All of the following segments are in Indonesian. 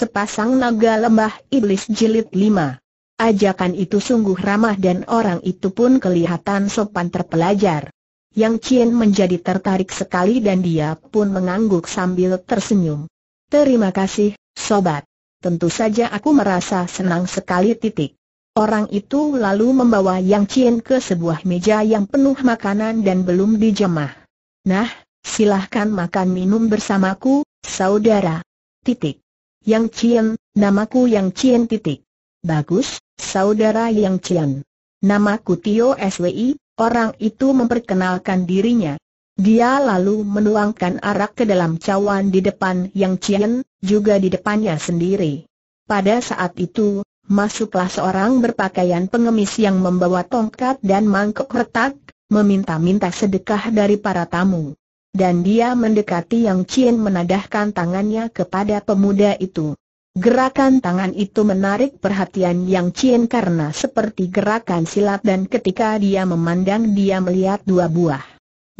sepasang naga lembah iblis jilid lima. Ajakan itu sungguh ramah dan orang itu pun kelihatan sopan terpelajar. Yang Cien menjadi tertarik sekali dan dia pun mengangguk sambil tersenyum. Terima kasih, sobat. Tentu saja aku merasa senang sekali titik. Orang itu lalu membawa Yang Cien ke sebuah meja yang penuh makanan dan belum dijemah. Nah, silahkan makan minum bersamaku, saudara. Titik. Yang Cien, namaku Yang Cien. titik. Bagus, saudara Yang Cian. Namaku Tio Swi, orang itu memperkenalkan dirinya. Dia lalu menuangkan arak ke dalam cawan di depan Yang Cian, juga di depannya sendiri. Pada saat itu, masuklah seorang berpakaian pengemis yang membawa tongkat dan mangkok retak, meminta-minta sedekah dari para tamu dan dia mendekati Yang Chin menadahkan tangannya kepada pemuda itu. Gerakan tangan itu menarik perhatian Yang Chin karena seperti gerakan silat dan ketika dia memandang dia melihat dua buah.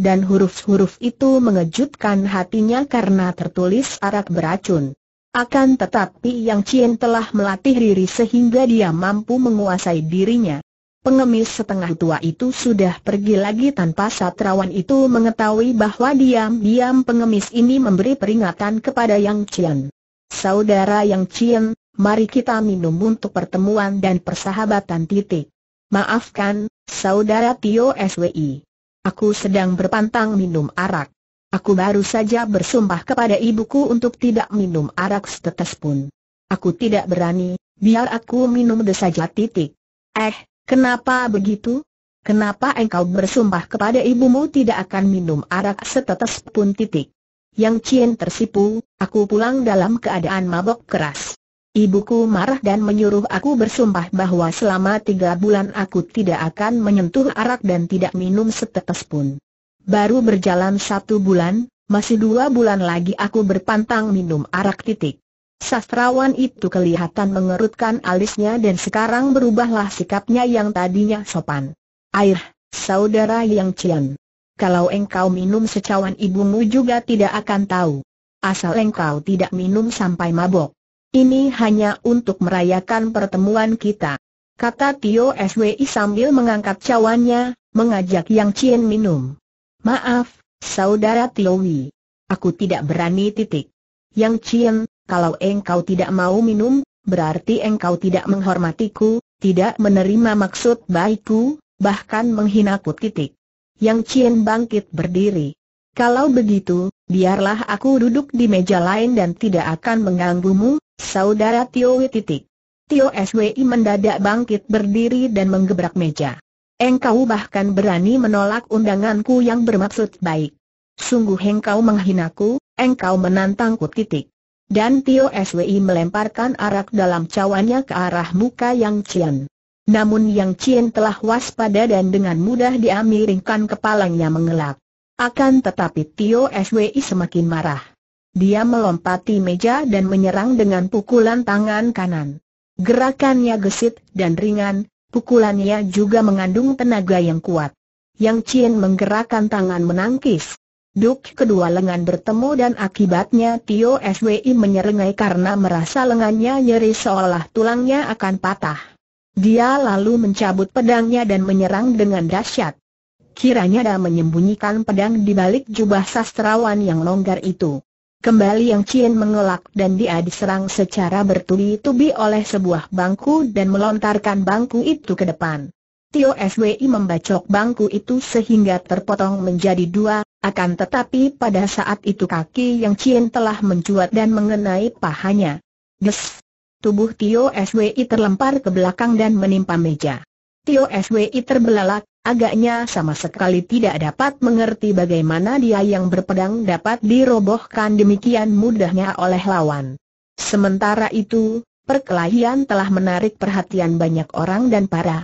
Dan huruf-huruf itu mengejutkan hatinya karena tertulis arak beracun. Akan tetapi Yang Chin telah melatih diri sehingga dia mampu menguasai dirinya. Pengemis setengah tua itu sudah pergi lagi tanpa satrawan itu mengetahui bahwa diam-diam pengemis ini memberi peringatan kepada Yang Chien. Saudara Yang Chien, mari kita minum untuk pertemuan dan persahabatan titik. Maafkan, saudara Tio SWI. Aku sedang berpantang minum arak. Aku baru saja bersumpah kepada ibuku untuk tidak minum arak setetes pun. Aku tidak berani, biar aku minum saja titik. Eh, Kenapa begitu? Kenapa engkau bersumpah kepada ibumu tidak akan minum arak setetes pun titik? Yang Cien tersipu, aku pulang dalam keadaan mabok keras. Ibuku marah dan menyuruh aku bersumpah bahwa selama tiga bulan aku tidak akan menyentuh arak dan tidak minum setetes pun. Baru berjalan satu bulan, masih dua bulan lagi aku berpantang minum arak titik. Sastrawan itu kelihatan mengerutkan alisnya dan sekarang berubahlah sikapnya yang tadinya sopan. Air, saudara Yang Cian. Kalau engkau minum secawan ibumu juga tidak akan tahu. Asal engkau tidak minum sampai mabok. Ini hanya untuk merayakan pertemuan kita. Kata Tio SWI sambil mengangkat cawannya, mengajak Yang Cien minum. Maaf, saudara Tio Wi. Aku tidak berani titik. Yang Cien kalau engkau tidak mau minum, berarti engkau tidak menghormatiku, tidak menerima maksud baikku, bahkan menghinaku titik. Yang Cien bangkit berdiri. Kalau begitu, biarlah aku duduk di meja lain dan tidak akan mengganggumu, saudara Tio titik. Tio Swi mendadak bangkit berdiri dan menggebrak meja. Engkau bahkan berani menolak undanganku yang bermaksud baik. Sungguh engkau menghinaku, engkau menantangku titik. Dan Tio Swi melemparkan arak dalam cawannya ke arah muka Yang Chien. Namun Yang Chien telah waspada dan dengan mudah dia miringkan kepalanya mengelak. Akan tetapi Tio Swi semakin marah. Dia melompati meja dan menyerang dengan pukulan tangan kanan. Gerakannya gesit dan ringan, pukulannya juga mengandung tenaga yang kuat. Yang Chien menggerakkan tangan menangkis. Duk kedua lengan bertemu dan akibatnya Tio Swi menyerengai karena merasa lengannya nyeri seolah tulangnya akan patah. Dia lalu mencabut pedangnya dan menyerang dengan dahsyat. Kiranya dia menyembunyikan pedang di balik jubah sastrawan yang longgar itu. Kembali Yang Cien mengelak dan dia diserang secara bertubi-tubi oleh sebuah bangku dan melontarkan bangku itu ke depan. Tio Swi membacok bangku itu sehingga terpotong menjadi dua, akan tetapi pada saat itu kaki yang Cien telah mencuat dan mengenai pahanya. Des! Tubuh Tio SWI terlempar ke belakang dan menimpa meja. Tio SWI terbelalak, agaknya sama sekali tidak dapat mengerti bagaimana dia yang berpedang dapat dirobohkan demikian mudahnya oleh lawan. Sementara itu, perkelahian telah menarik perhatian banyak orang dan para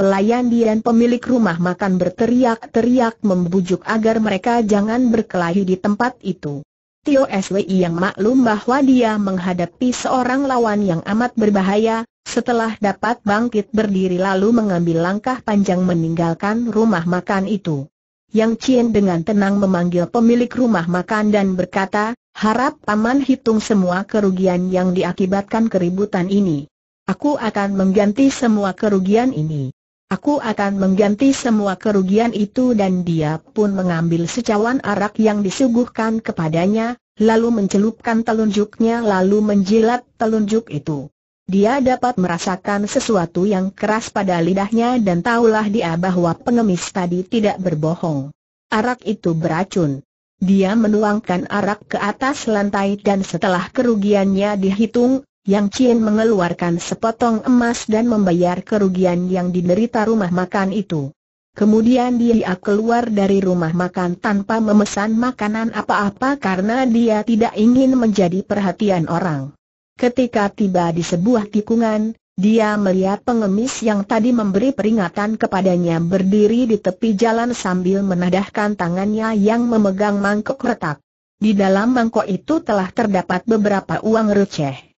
Pelayan dan pemilik rumah makan berteriak-teriak membujuk agar mereka jangan berkelahi di tempat itu. Tio SWI yang maklum bahwa dia menghadapi seorang lawan yang amat berbahaya, setelah dapat bangkit berdiri lalu mengambil langkah panjang meninggalkan rumah makan itu. Yang Cien dengan tenang memanggil pemilik rumah makan dan berkata, harap paman hitung semua kerugian yang diakibatkan keributan ini. Aku akan mengganti semua kerugian ini. Aku akan mengganti semua kerugian itu dan dia pun mengambil secawan arak yang disuguhkan kepadanya, lalu mencelupkan telunjuknya lalu menjilat telunjuk itu. Dia dapat merasakan sesuatu yang keras pada lidahnya dan tahulah dia bahwa pengemis tadi tidak berbohong. Arak itu beracun. Dia menuangkan arak ke atas lantai dan setelah kerugiannya dihitung, yang Chin mengeluarkan sepotong emas dan membayar kerugian yang diderita rumah makan itu. Kemudian dia keluar dari rumah makan tanpa memesan makanan apa-apa karena dia tidak ingin menjadi perhatian orang. Ketika tiba di sebuah tikungan, dia melihat pengemis yang tadi memberi peringatan kepadanya berdiri di tepi jalan sambil menadahkan tangannya yang memegang mangkok retak. Di dalam mangkok itu telah terdapat beberapa uang receh.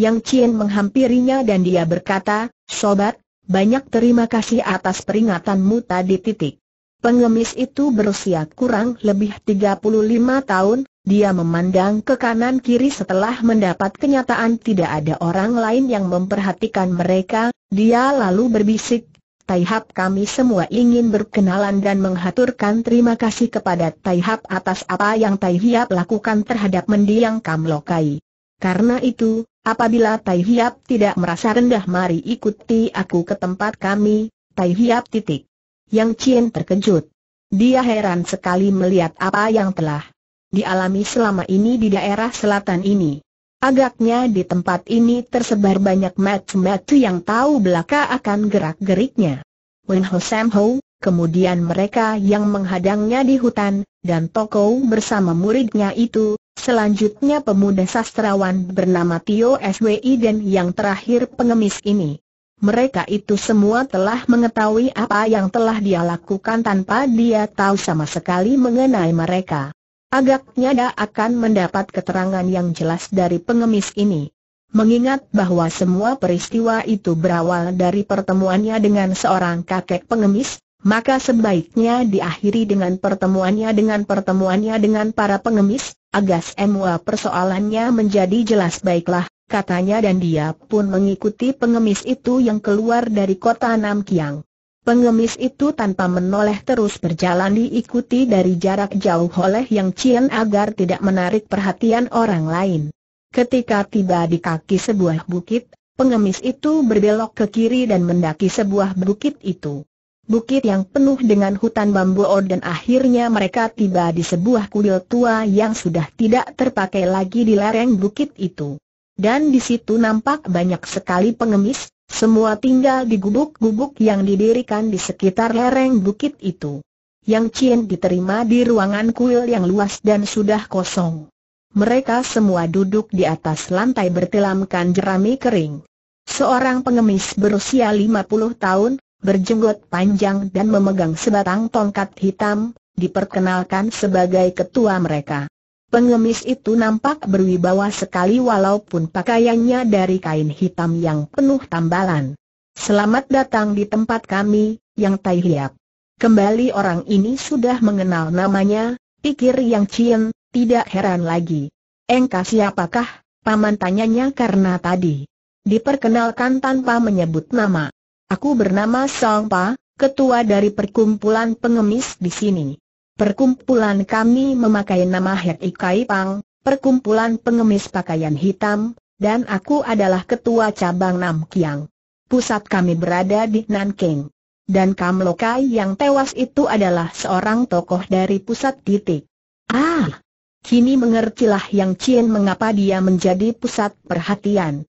Yang Chin menghampirinya dan dia berkata, Sobat, banyak terima kasih atas peringatanmu tadi titik. Pengemis itu berusia kurang lebih 35 tahun, dia memandang ke kanan kiri setelah mendapat kenyataan tidak ada orang lain yang memperhatikan mereka, dia lalu berbisik, Taihap kami semua ingin berkenalan dan menghaturkan terima kasih kepada Taihap atas apa yang Taihap lakukan terhadap mendiang Kamlokai. Karena itu, Apabila Tai Hiap tidak merasa rendah mari ikuti aku ke tempat kami, Tai Hiap titik. Yang Cien terkejut. Dia heran sekali melihat apa yang telah dialami selama ini di daerah selatan ini. Agaknya di tempat ini tersebar banyak macam matu yang tahu belaka akan gerak-geriknya. Wen Ho Sam Ho, kemudian mereka yang menghadangnya di hutan, dan Toko bersama muridnya itu, selanjutnya pemuda sastrawan bernama Tio SWI dan yang terakhir pengemis ini. Mereka itu semua telah mengetahui apa yang telah dia lakukan tanpa dia tahu sama sekali mengenai mereka. Agaknya dia akan mendapat keterangan yang jelas dari pengemis ini. Mengingat bahwa semua peristiwa itu berawal dari pertemuannya dengan seorang kakek pengemis, maka sebaiknya diakhiri dengan pertemuannya dengan pertemuannya dengan para pengemis, agar semua persoalannya menjadi jelas baiklah, katanya dan dia pun mengikuti pengemis itu yang keluar dari kota Namkiang. Pengemis itu tanpa menoleh terus berjalan diikuti dari jarak jauh oleh Yang Chien agar tidak menarik perhatian orang lain. Ketika tiba di kaki sebuah bukit, pengemis itu berbelok ke kiri dan mendaki sebuah bukit itu bukit yang penuh dengan hutan bambu or dan akhirnya mereka tiba di sebuah kuil tua yang sudah tidak terpakai lagi di lereng bukit itu. Dan di situ nampak banyak sekali pengemis, semua tinggal di gubuk-gubuk yang didirikan di sekitar lereng bukit itu. Yang Cien diterima di ruangan kuil yang luas dan sudah kosong. Mereka semua duduk di atas lantai bertelamkan jerami kering. Seorang pengemis berusia 50 tahun, berjenggot panjang dan memegang sebatang tongkat hitam, diperkenalkan sebagai ketua mereka. Pengemis itu nampak berwibawa sekali walaupun pakaiannya dari kain hitam yang penuh tambalan. Selamat datang di tempat kami, yang Tai Hiap. Kembali orang ini sudah mengenal namanya, pikir Yang Cien, tidak heran lagi. Engkau siapakah? Paman tanyanya karena tadi diperkenalkan tanpa menyebut nama. Aku bernama Songpa, ketua dari perkumpulan pengemis di sini. Perkumpulan kami memakai nama Hek Ikai Pang, perkumpulan pengemis pakaian hitam, dan aku adalah ketua cabang Nam Kiang. Pusat kami berada di Nanking. Dan Kam Lokai yang tewas itu adalah seorang tokoh dari pusat titik. Ah! Kini mengertilah Yang Cien mengapa dia menjadi pusat perhatian.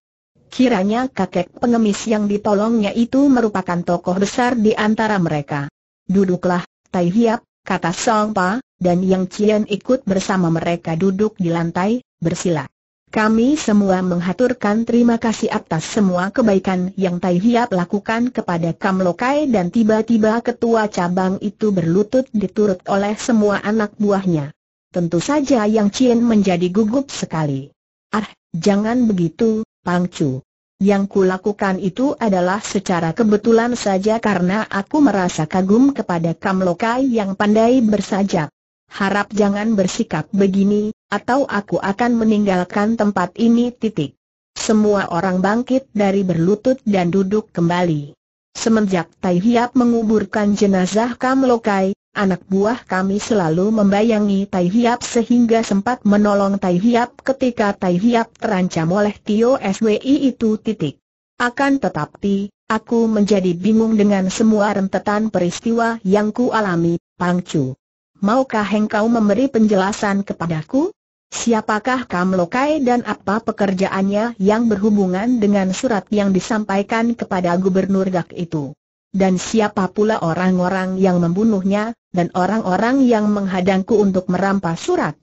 Kiranya kakek pengemis yang ditolongnya itu merupakan tokoh besar di antara mereka. Duduklah, Tai Hiap, kata Song Pa, dan Yang Chien ikut bersama mereka duduk di lantai, bersila. Kami semua menghaturkan terima kasih atas semua kebaikan yang Tai Hiap lakukan kepada Kam Lokai dan tiba-tiba ketua cabang itu berlutut diturut oleh semua anak buahnya. Tentu saja Yang Cian menjadi gugup sekali. Ah, jangan begitu, Pangcu. Yang kulakukan itu adalah secara kebetulan saja karena aku merasa kagum kepada Kamlokai yang pandai bersajak. Harap jangan bersikap begini, atau aku akan meninggalkan tempat ini titik. Semua orang bangkit dari berlutut dan duduk kembali. Semenjak Tai Hiap menguburkan jenazah Kam Lokai, anak buah kami selalu membayangi Tai Hiap sehingga sempat menolong Tai Hiap ketika Tai Hiap terancam oleh Tio SWI itu titik. Akan tetapi, aku menjadi bingung dengan semua rentetan peristiwa yang ku alami, Pangcu. Maukah engkau memberi penjelasan kepadaku? Siapakah Kam Lokai dan apa pekerjaannya yang berhubungan dengan surat yang disampaikan kepada Gubernur Gak itu? Dan siapa pula orang-orang yang membunuhnya, dan orang-orang yang menghadangku untuk merampas surat?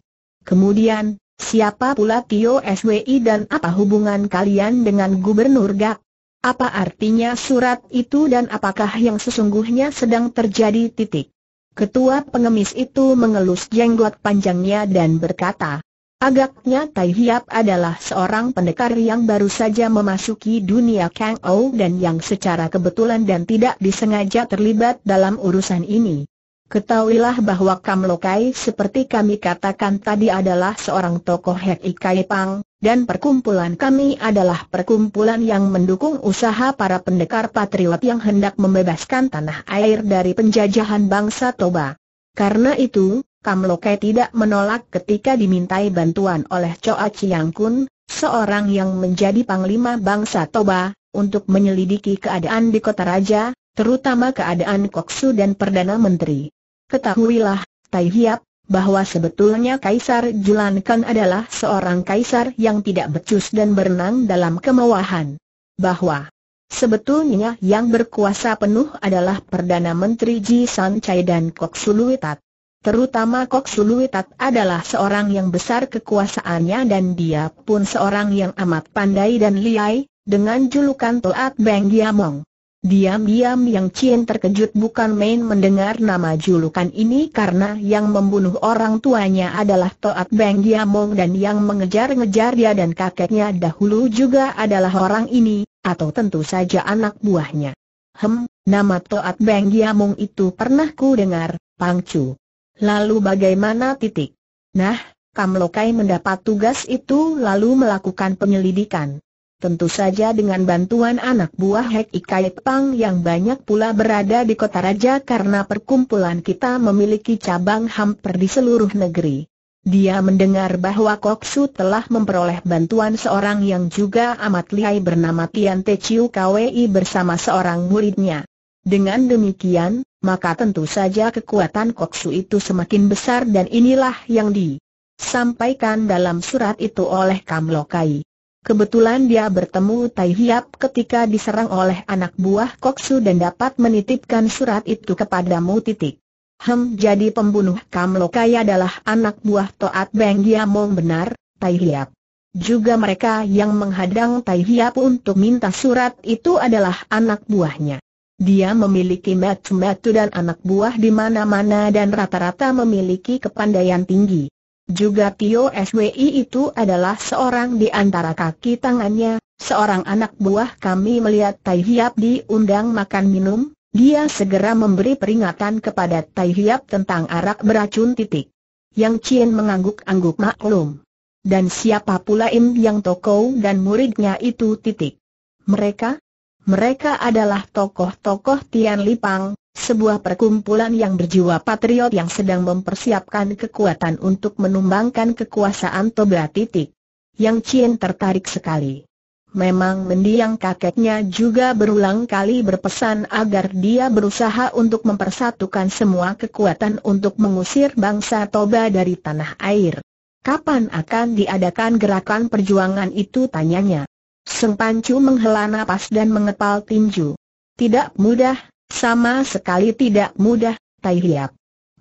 Kemudian, siapa pula Tio SWI dan apa hubungan kalian dengan Gubernur Gak? Apa artinya surat itu dan apakah yang sesungguhnya sedang terjadi titik? Ketua pengemis itu mengelus jenggot panjangnya dan berkata, Agaknya Tai Hiap adalah seorang pendekar yang baru saja memasuki dunia Kang Ou dan yang secara kebetulan dan tidak disengaja terlibat dalam urusan ini. Ketahuilah bahwa Kam Lokai seperti kami katakan tadi adalah seorang tokoh Hek Ikai Pang, dan perkumpulan kami adalah perkumpulan yang mendukung usaha para pendekar patriot yang hendak membebaskan tanah air dari penjajahan bangsa Toba. Karena itu, Kam Lokai tidak menolak ketika dimintai bantuan oleh Choa Chiang Kun, seorang yang menjadi panglima bangsa Toba, untuk menyelidiki keadaan di kota raja, terutama keadaan Koksu dan Perdana Menteri. Ketahuilah, Tai Hiap, bahwa sebetulnya Kaisar Julankan adalah seorang kaisar yang tidak becus dan berenang dalam kemewahan. Bahwa sebetulnya yang berkuasa penuh adalah Perdana Menteri Ji San Chai dan Koksu Luitat. Terutama Kok Suluitat adalah seorang yang besar kekuasaannya dan dia pun seorang yang amat pandai dan liai, dengan julukan Toat Beng Giamong. Diam-diam Yang Cien terkejut bukan main mendengar nama julukan ini karena yang membunuh orang tuanya adalah Toat Beng Giamong dan yang mengejar-ngejar dia dan kakeknya dahulu juga adalah orang ini, atau tentu saja anak buahnya. Hem, nama Toat Beng Giamong itu pernah ku dengar, Pangcu. Lalu bagaimana titik? Nah, Kamlokai mendapat tugas itu lalu melakukan penyelidikan. Tentu saja dengan bantuan anak buah Hek Ikai Pang yang banyak pula berada di kota raja karena perkumpulan kita memiliki cabang hampir di seluruh negeri. Dia mendengar bahwa Koksu telah memperoleh bantuan seorang yang juga amat lihai bernama Tian Te Chiu Kwi bersama seorang muridnya. Dengan demikian, maka tentu saja kekuatan Koksu itu semakin besar dan inilah yang disampaikan dalam surat itu oleh Kam Lokai. Kebetulan dia bertemu Tai Hiap ketika diserang oleh anak buah Koksu dan dapat menitipkan surat itu kepadamu titik. Hem jadi pembunuh Kam Lokai adalah anak buah Toat Beng Giamong benar, Tai Hiap. Juga mereka yang menghadang Tai Hiap untuk minta surat itu adalah anak buahnya. Dia memiliki metu-metu dan anak buah di mana-mana dan rata-rata memiliki kepandaian tinggi. Juga Tio SWI itu adalah seorang di antara kaki tangannya, seorang anak buah kami melihat Tai Hiap diundang makan minum, dia segera memberi peringatan kepada Tai Hiap tentang arak beracun titik. Yang Cien mengangguk-angguk maklum. Dan siapa pula Im Yang Toko dan muridnya itu titik. Mereka, mereka adalah tokoh-tokoh Tian Lipang, sebuah perkumpulan yang berjiwa patriot yang sedang mempersiapkan kekuatan untuk menumbangkan kekuasaan Toba Titik. Yang Cien tertarik sekali. Memang mendiang kakeknya juga berulang kali berpesan agar dia berusaha untuk mempersatukan semua kekuatan untuk mengusir bangsa Toba dari tanah air. Kapan akan diadakan gerakan perjuangan itu tanyanya. Seng Pancu menghela nafas dan mengepal tinju. Tidak mudah, sama sekali tidak mudah, Tai Hiap.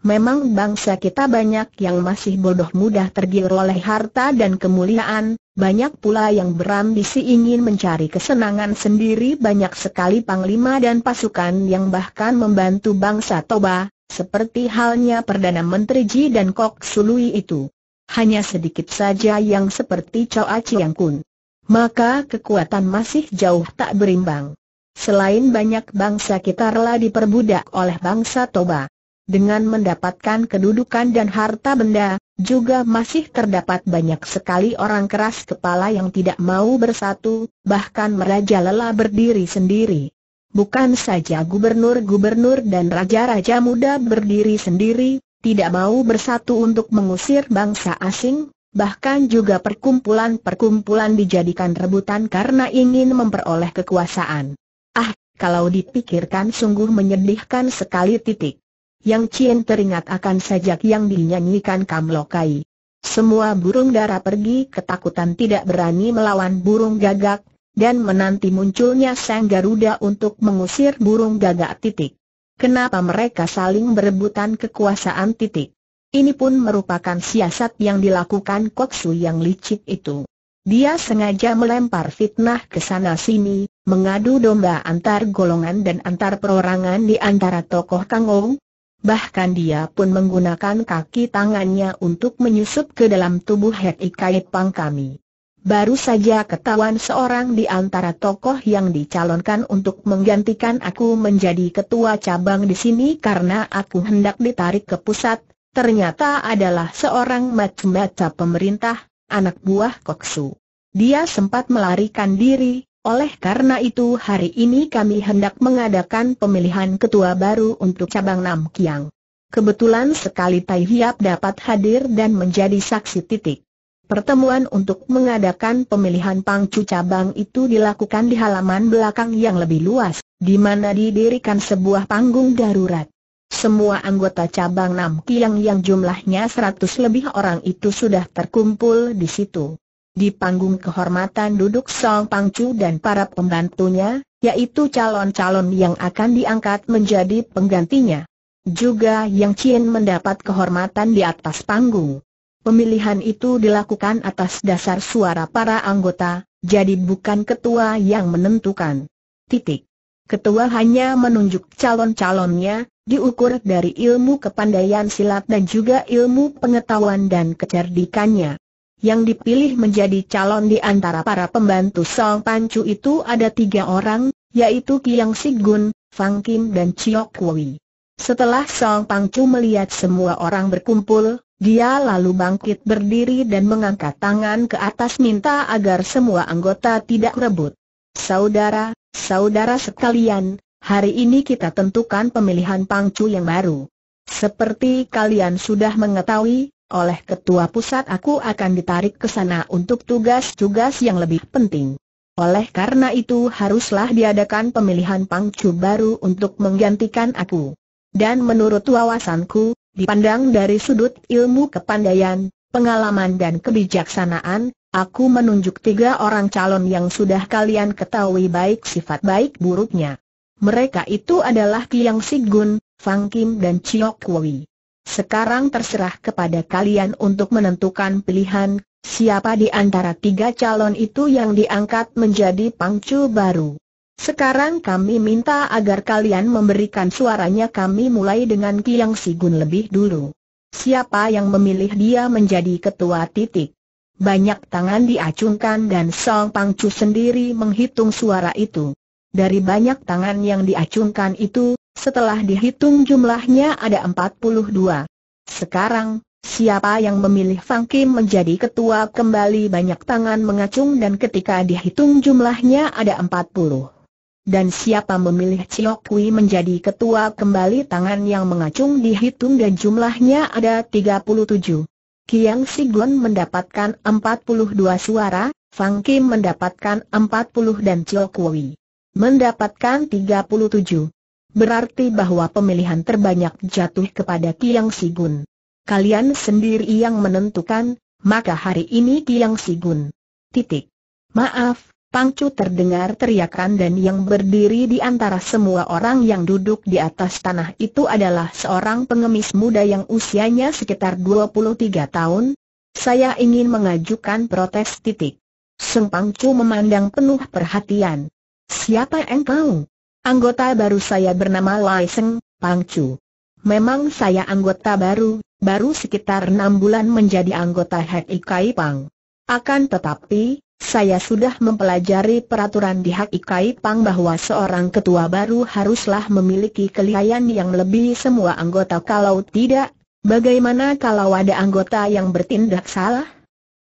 Memang bangsa kita banyak yang masih bodoh mudah tergiur oleh harta dan kemuliaan, banyak pula yang berambisi ingin mencari kesenangan sendiri banyak sekali panglima dan pasukan yang bahkan membantu bangsa Toba, seperti halnya Perdana Menteri Ji dan Kok Sului itu. Hanya sedikit saja yang seperti Choa Chiang Kun maka kekuatan masih jauh tak berimbang. Selain banyak bangsa kita rela diperbudak oleh bangsa Toba. Dengan mendapatkan kedudukan dan harta benda, juga masih terdapat banyak sekali orang keras kepala yang tidak mau bersatu, bahkan merajalela berdiri sendiri. Bukan saja gubernur-gubernur dan raja-raja muda berdiri sendiri, tidak mau bersatu untuk mengusir bangsa asing, Bahkan juga perkumpulan-perkumpulan dijadikan rebutan karena ingin memperoleh kekuasaan. Ah, kalau dipikirkan sungguh menyedihkan sekali titik. Yang Cien teringat akan sajak yang dinyanyikan Kam Lokai. Semua burung dara pergi ketakutan tidak berani melawan burung gagak, dan menanti munculnya sang Garuda untuk mengusir burung gagak titik. Kenapa mereka saling berebutan kekuasaan titik? Ini pun merupakan siasat yang dilakukan Koksu yang licik itu. Dia sengaja melempar fitnah ke sana sini, mengadu domba antar golongan dan antar perorangan di antara tokoh Kangou. Bahkan dia pun menggunakan kaki tangannya untuk menyusup ke dalam tubuh Hek Ikai Pang kami. Baru saja ketahuan seorang di antara tokoh yang dicalonkan untuk menggantikan aku menjadi ketua cabang di sini karena aku hendak ditarik ke pusat, ternyata adalah seorang mata-mata pemerintah, anak buah Koksu. Dia sempat melarikan diri, oleh karena itu hari ini kami hendak mengadakan pemilihan ketua baru untuk cabang Nam Kiang. Kebetulan sekali Tai Hiap dapat hadir dan menjadi saksi titik. Pertemuan untuk mengadakan pemilihan pangcu cabang itu dilakukan di halaman belakang yang lebih luas, di mana didirikan sebuah panggung darurat. Semua anggota cabang kilang yang jumlahnya seratus lebih orang itu sudah terkumpul di situ. Di panggung kehormatan duduk Song Pangcu dan para pembantunya, yaitu calon-calon yang akan diangkat menjadi penggantinya. Juga Yang Chien mendapat kehormatan di atas panggung. Pemilihan itu dilakukan atas dasar suara para anggota, jadi bukan ketua yang menentukan. Titik. Ketua hanya menunjuk calon-calonnya, diukur dari ilmu kepandaian silat dan juga ilmu pengetahuan dan kecerdikannya. Yang dipilih menjadi calon di antara para pembantu Song Pancu itu ada tiga orang, yaitu Kiang Sigun, Fang Kim dan Chiok Kui. Setelah Song Pancu melihat semua orang berkumpul, dia lalu bangkit berdiri dan mengangkat tangan ke atas minta agar semua anggota tidak rebut. Saudara, saudara sekalian, hari ini kita tentukan pemilihan pangcu yang baru. Seperti kalian sudah mengetahui, oleh ketua pusat aku akan ditarik ke sana untuk tugas-tugas yang lebih penting. Oleh karena itu haruslah diadakan pemilihan pangcu baru untuk menggantikan aku. Dan menurut wawasanku, dipandang dari sudut ilmu kepandaian, pengalaman dan kebijaksanaan, aku menunjuk tiga orang calon yang sudah kalian ketahui baik sifat baik buruknya. Mereka itu adalah Kiang Sigun, Fang Kim dan Chiok Kui. Sekarang terserah kepada kalian untuk menentukan pilihan, siapa di antara tiga calon itu yang diangkat menjadi pangcu baru. Sekarang kami minta agar kalian memberikan suaranya kami mulai dengan Kiang Sigun lebih dulu. Siapa yang memilih dia menjadi ketua titik? Banyak tangan diacungkan dan Song Pangcu sendiri menghitung suara itu. Dari banyak tangan yang diacungkan itu, setelah dihitung jumlahnya ada 42. Sekarang, siapa yang memilih Fang Kim menjadi ketua kembali banyak tangan mengacung dan ketika dihitung jumlahnya ada 40. Dan siapa memilih Chiok Kui menjadi ketua kembali tangan yang mengacung dihitung dan jumlahnya ada 37. Kiang Sigon mendapatkan 42 suara, Fang Kim mendapatkan 40 dan Chiok Kui mendapatkan 37. Berarti bahwa pemilihan terbanyak jatuh kepada Kiang Sigun. Kalian sendiri yang menentukan, maka hari ini Kiang Sigun. Titik. Maaf, Pangcu terdengar teriakan dan yang berdiri di antara semua orang yang duduk di atas tanah itu adalah seorang pengemis muda yang usianya sekitar 23 tahun. Saya ingin mengajukan protes titik. Sung Pangcu memandang penuh perhatian. Siapa engkau? Anggota baru saya bernama Lai Seng, Chu. Memang saya anggota baru, baru sekitar enam bulan menjadi anggota Hak Kai Pang. Akan tetapi, saya sudah mempelajari peraturan di Hak Kai Pang bahwa seorang ketua baru haruslah memiliki kelihayan yang lebih semua anggota kalau tidak, bagaimana kalau ada anggota yang bertindak salah?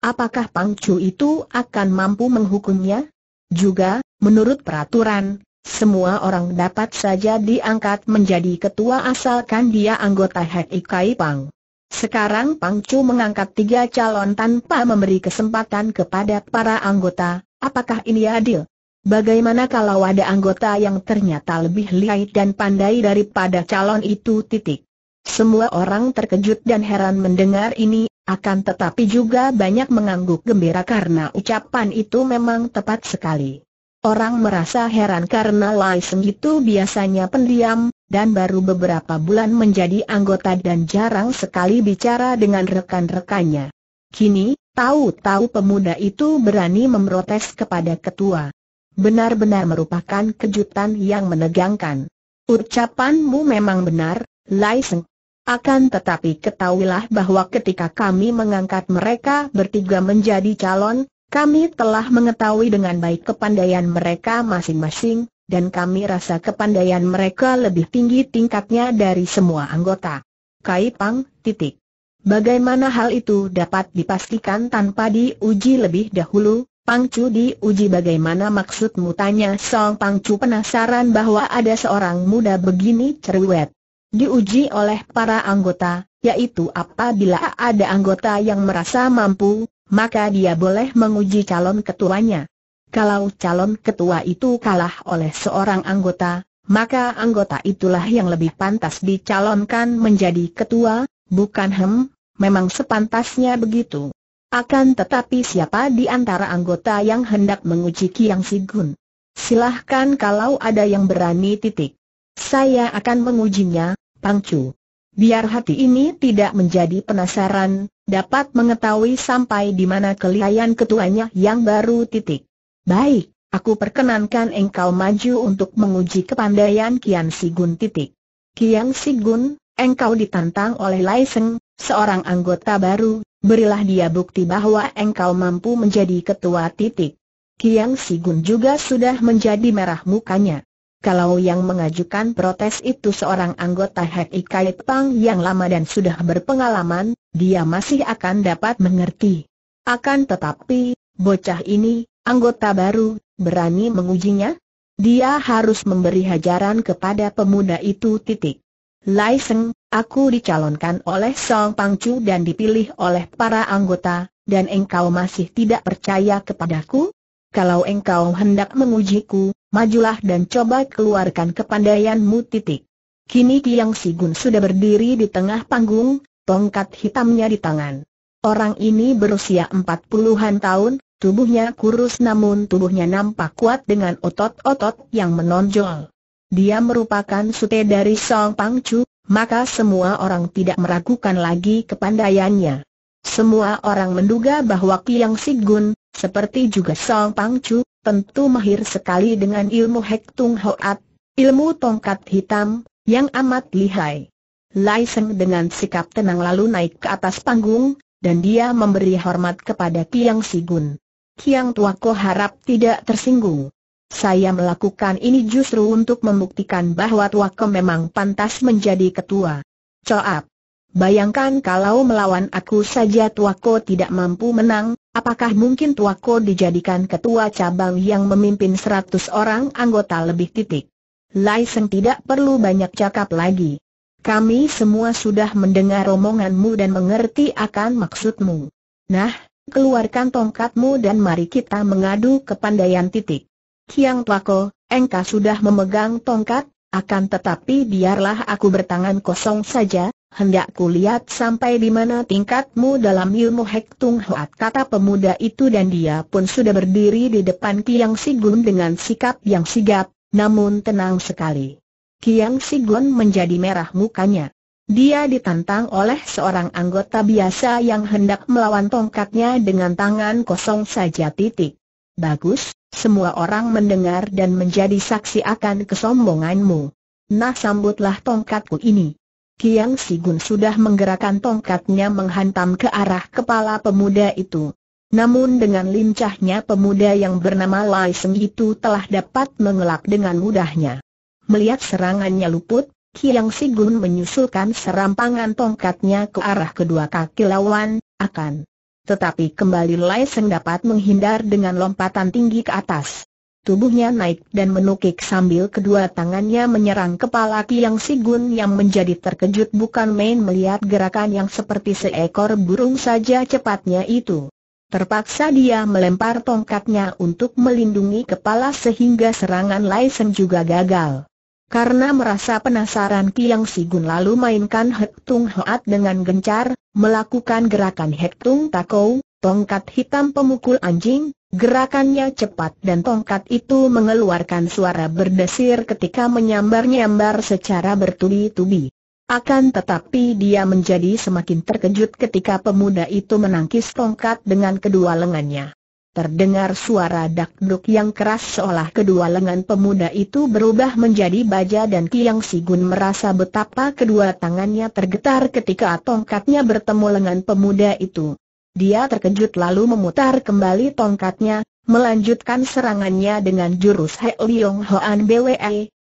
Apakah Pang Chu itu akan mampu menghukumnya? Juga, Menurut peraturan, semua orang dapat saja diangkat menjadi ketua asalkan dia anggota Hek Pang. Sekarang Pang Chu mengangkat tiga calon tanpa memberi kesempatan kepada para anggota, apakah ini adil? Bagaimana kalau ada anggota yang ternyata lebih lihai dan pandai daripada calon itu titik? Semua orang terkejut dan heran mendengar ini, akan tetapi juga banyak mengangguk gembira karena ucapan itu memang tepat sekali. Orang merasa heran karena Lai Seng itu biasanya pendiam, dan baru beberapa bulan menjadi anggota dan jarang sekali bicara dengan rekan-rekannya. Kini, tahu-tahu pemuda itu berani memprotes kepada ketua. Benar-benar merupakan kejutan yang menegangkan. Ucapanmu memang benar, Lai Seng. Akan tetapi ketahuilah bahwa ketika kami mengangkat mereka bertiga menjadi calon, kami telah mengetahui dengan baik kepandaian mereka masing-masing, dan kami rasa kepandaian mereka lebih tinggi tingkatnya dari semua anggota. Kaipang, titik. Bagaimana hal itu dapat dipastikan tanpa diuji lebih dahulu? Pangcu diuji bagaimana maksudmu tanya Song Pangcu penasaran bahwa ada seorang muda begini cerewet. Diuji oleh para anggota, yaitu apabila ada anggota yang merasa mampu, maka dia boleh menguji calon ketuanya. Kalau calon ketua itu kalah oleh seorang anggota, maka anggota itulah yang lebih pantas dicalonkan menjadi ketua, bukan hem, memang sepantasnya begitu. Akan tetapi siapa di antara anggota yang hendak menguji Kiang Sigun? Silahkan kalau ada yang berani titik. Saya akan mengujinya, Pangcu. Biar hati ini tidak menjadi penasaran, dapat mengetahui sampai di mana kelihayan ketuanya yang baru titik. Baik, aku perkenankan engkau maju untuk menguji kepandaian Kian Sigun titik. Kian Sigun, engkau ditantang oleh Lai Seng, seorang anggota baru, berilah dia bukti bahwa engkau mampu menjadi ketua titik. Kian Sigun juga sudah menjadi merah mukanya kalau yang mengajukan protes itu seorang anggota Hek Ikai Pang yang lama dan sudah berpengalaman, dia masih akan dapat mengerti. Akan tetapi, bocah ini, anggota baru, berani mengujinya? Dia harus memberi hajaran kepada pemuda itu titik. Lai Seng, aku dicalonkan oleh Song Pang Chu dan dipilih oleh para anggota, dan engkau masih tidak percaya kepadaku? kalau engkau hendak mengujiku, majulah dan coba keluarkan kepandaianmu titik. Kini Tiang Sigun sudah berdiri di tengah panggung, tongkat hitamnya di tangan. Orang ini berusia empat puluhan tahun, tubuhnya kurus namun tubuhnya nampak kuat dengan otot-otot yang menonjol. Dia merupakan sute dari Song Pang Chu, maka semua orang tidak meragukan lagi kepandaiannya. Semua orang menduga bahwa Kiang Sigun, seperti juga Song Pang Chu, tentu mahir sekali dengan ilmu Hek Tung Hoat, ilmu tongkat hitam, yang amat lihai. Lai Seng dengan sikap tenang lalu naik ke atas panggung, dan dia memberi hormat kepada Kiang Sigun. Kiang Tuako harap tidak tersinggung. Saya melakukan ini justru untuk membuktikan bahwa Tuako memang pantas menjadi ketua. Coap. Bayangkan kalau melawan aku saja Tuako tidak mampu menang, apakah mungkin Tuako dijadikan ketua cabang yang memimpin 100 orang anggota lebih titik? Lai Seng tidak perlu banyak cakap lagi. Kami semua sudah mendengar omonganmu dan mengerti akan maksudmu. Nah, keluarkan tongkatmu dan mari kita mengadu ke kepandaian titik. Kiang Tuako, engkau sudah memegang tongkat, akan tetapi biarlah aku bertangan kosong saja, hendak kulihat sampai di mana tingkatmu dalam ilmu hektung. Tung Hoat kata pemuda itu dan dia pun sudah berdiri di depan Kiang Sigun dengan sikap yang sigap, namun tenang sekali. Kiang Sigun menjadi merah mukanya. Dia ditantang oleh seorang anggota biasa yang hendak melawan tongkatnya dengan tangan kosong saja titik. Bagus, semua orang mendengar dan menjadi saksi akan kesombonganmu. Nah sambutlah tongkatku ini. Kiang Sigun sudah menggerakkan tongkatnya menghantam ke arah kepala pemuda itu. Namun dengan lincahnya pemuda yang bernama Lai Seng itu telah dapat mengelak dengan mudahnya. Melihat serangannya luput, Kiang Sigun menyusulkan serampangan tongkatnya ke arah kedua kaki lawan, akan. Tetapi kembali Lai Seng dapat menghindar dengan lompatan tinggi ke atas. Tubuhnya naik dan menukik sambil kedua tangannya menyerang kepala Yang Sigun yang menjadi terkejut bukan main melihat gerakan yang seperti seekor burung saja cepatnya itu. Terpaksa dia melempar tongkatnya untuk melindungi kepala sehingga serangan Lai Sen juga gagal. Karena merasa penasaran Yang Sigun lalu mainkan Hektung Hoat dengan gencar, melakukan gerakan Hektung Takou, tongkat hitam pemukul anjing, gerakannya cepat dan tongkat itu mengeluarkan suara berdesir ketika menyambar-nyambar secara bertubi-tubi. Akan tetapi dia menjadi semakin terkejut ketika pemuda itu menangkis tongkat dengan kedua lengannya. Terdengar suara dakduk yang keras seolah kedua lengan pemuda itu berubah menjadi baja dan Kiang Sigun merasa betapa kedua tangannya tergetar ketika tongkatnya bertemu lengan pemuda itu. Dia terkejut lalu memutar kembali tongkatnya, melanjutkan serangannya dengan jurus He Liong Hoan Bwe,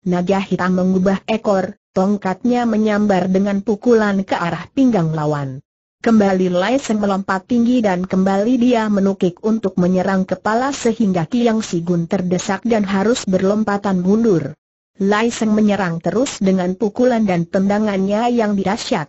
naga hitam mengubah ekor, tongkatnya menyambar dengan pukulan ke arah pinggang lawan. Kembali Lai Seng melompat tinggi dan kembali dia menukik untuk menyerang kepala sehingga Kiang Sigun terdesak dan harus berlompatan mundur. Lai Seng menyerang terus dengan pukulan dan tendangannya yang dirasyat.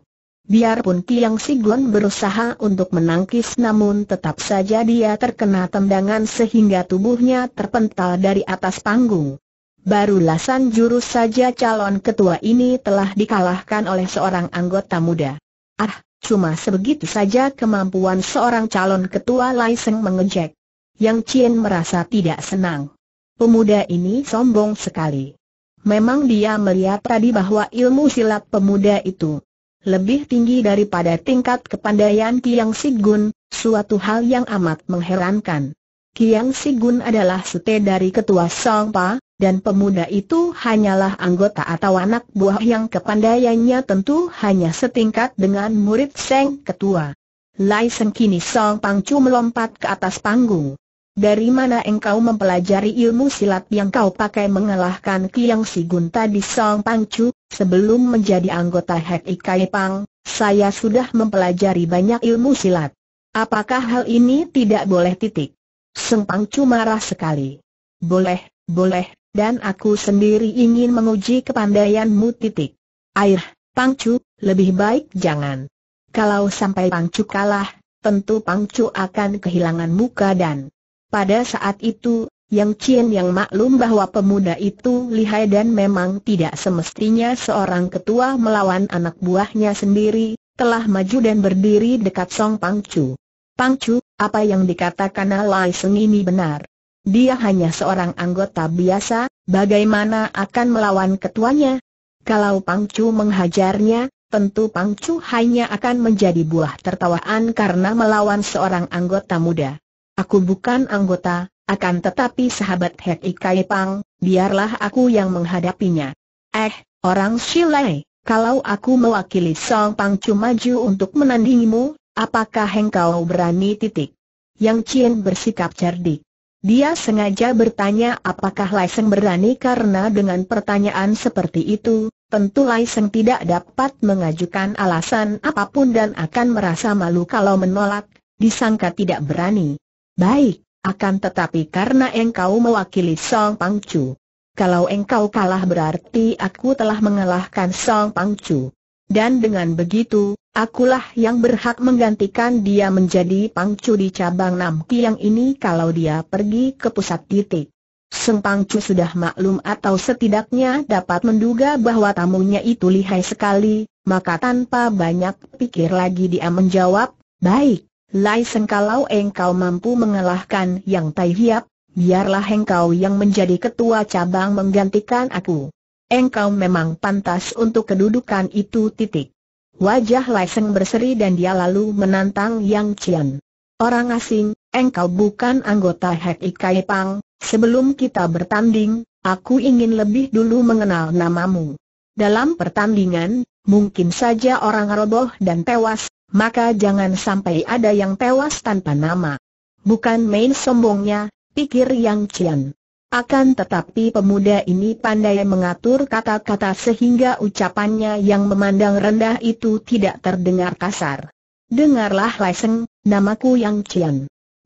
Biarpun Kiang Siglon berusaha untuk menangkis namun tetap saja dia terkena tendangan sehingga tubuhnya terpental dari atas panggung. Baru lasan jurus saja calon ketua ini telah dikalahkan oleh seorang anggota muda. Ah, cuma sebegitu saja kemampuan seorang calon ketua Laiseng mengejek. Yang Cien merasa tidak senang. Pemuda ini sombong sekali. Memang dia melihat tadi bahwa ilmu silat pemuda itu lebih tinggi daripada tingkat kepandaian Kiang Sigun, suatu hal yang amat mengherankan. Kiang Sigun adalah sete dari ketua Songpa, dan pemuda itu hanyalah anggota atau anak buah yang kepandaiannya tentu hanya setingkat dengan murid Seng Ketua. Lai Seng kini Song Pangcu melompat ke atas panggung. Dari mana engkau mempelajari ilmu silat yang kau pakai mengalahkan Kiang Sigun tadi Song Pangcu? Sebelum menjadi anggota Hek Ikai Pang, saya sudah mempelajari banyak ilmu silat. Apakah hal ini tidak boleh titik? Sengpang marah sekali. Boleh, boleh, dan aku sendiri ingin menguji kepandaianmu titik. Air, Pangcu, lebih baik jangan. Kalau sampai Pangcu kalah, tentu Pangcu akan kehilangan muka dan pada saat itu, yang Chien yang maklum bahwa pemuda itu lihai dan memang tidak semestinya seorang ketua melawan anak buahnya sendiri, telah maju dan berdiri dekat Song Pang Chu. Pang Chu, apa yang dikatakan Lai Seng ini benar. Dia hanya seorang anggota biasa, bagaimana akan melawan ketuanya? Kalau Pang Chu menghajarnya, tentu Pang Chu hanya akan menjadi buah tertawaan karena melawan seorang anggota muda. Aku bukan anggota, akan tetapi sahabat Hek Ikai Pang, biarlah aku yang menghadapinya. Eh, orang Shilai, kalau aku mewakili Song Pang Chu untuk menandingimu, apakah engkau berani titik? Yang Chien bersikap cerdik. Dia sengaja bertanya apakah Lai Seng berani karena dengan pertanyaan seperti itu, tentu Lai Seng tidak dapat mengajukan alasan apapun dan akan merasa malu kalau menolak, disangka tidak berani. Baik, akan tetapi karena engkau mewakili Song Pangcu. Kalau engkau kalah berarti aku telah mengalahkan Song Pangcu. Dan dengan begitu, akulah yang berhak menggantikan dia menjadi Pangcu di cabang Nam Tiang ini kalau dia pergi ke pusat titik. Song Pangcu sudah maklum atau setidaknya dapat menduga bahwa tamunya itu lihai sekali, maka tanpa banyak pikir lagi dia menjawab, baik, Lai Sengkalau engkau mampu mengalahkan Yang Tai Hiap, biarlah engkau yang menjadi ketua cabang menggantikan aku. Engkau memang pantas untuk kedudukan itu titik. Wajah Lai Seng berseri dan dia lalu menantang Yang Cian. Orang asing, engkau bukan anggota Hek Ikai Pang, sebelum kita bertanding, aku ingin lebih dulu mengenal namamu. Dalam pertandingan, mungkin saja orang roboh dan tewas, maka jangan sampai ada yang tewas tanpa nama. Bukan main sombongnya, pikir Yang Qian. Akan tetapi pemuda ini pandai mengatur kata-kata sehingga ucapannya yang memandang rendah itu tidak terdengar kasar. Dengarlah Lai Seng, namaku Yang Qian.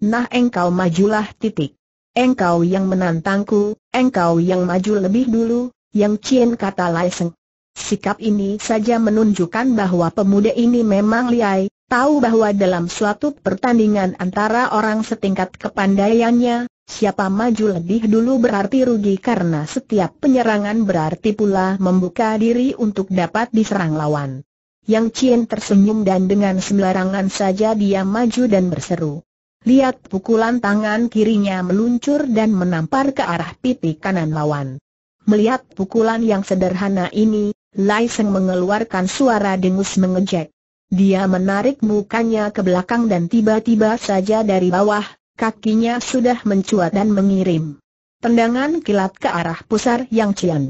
Nah engkau majulah titik. Engkau yang menantangku, engkau yang maju lebih dulu, Yang Qian kata Lai Seng. Sikap ini saja menunjukkan bahwa pemuda ini memang liai, tahu bahwa dalam suatu pertandingan antara orang setingkat kepandaiannya, siapa maju lebih dulu berarti rugi karena setiap penyerangan berarti pula membuka diri untuk dapat diserang lawan. Yang Cien tersenyum dan dengan sembarangan saja dia maju dan berseru. Lihat pukulan tangan kirinya meluncur dan menampar ke arah pipi kanan lawan. Melihat pukulan yang sederhana ini, Lai Seng mengeluarkan suara dengus mengejek. Dia menarik mukanya ke belakang dan tiba-tiba saja dari bawah, kakinya sudah mencuat dan mengirim. Tendangan kilat ke arah pusar Yang Cian.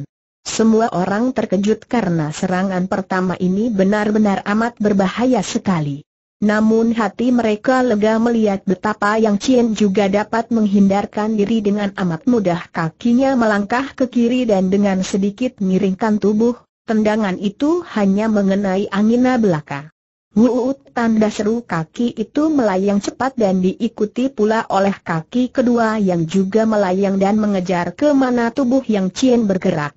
Semua orang terkejut karena serangan pertama ini benar-benar amat berbahaya sekali. Namun hati mereka lega melihat betapa Yang Cian juga dapat menghindarkan diri dengan amat mudah kakinya melangkah ke kiri dan dengan sedikit miringkan tubuh, tendangan itu hanya mengenai angina belaka. Wuut tanda seru kaki itu melayang cepat dan diikuti pula oleh kaki kedua yang juga melayang dan mengejar ke mana tubuh yang Cien bergerak.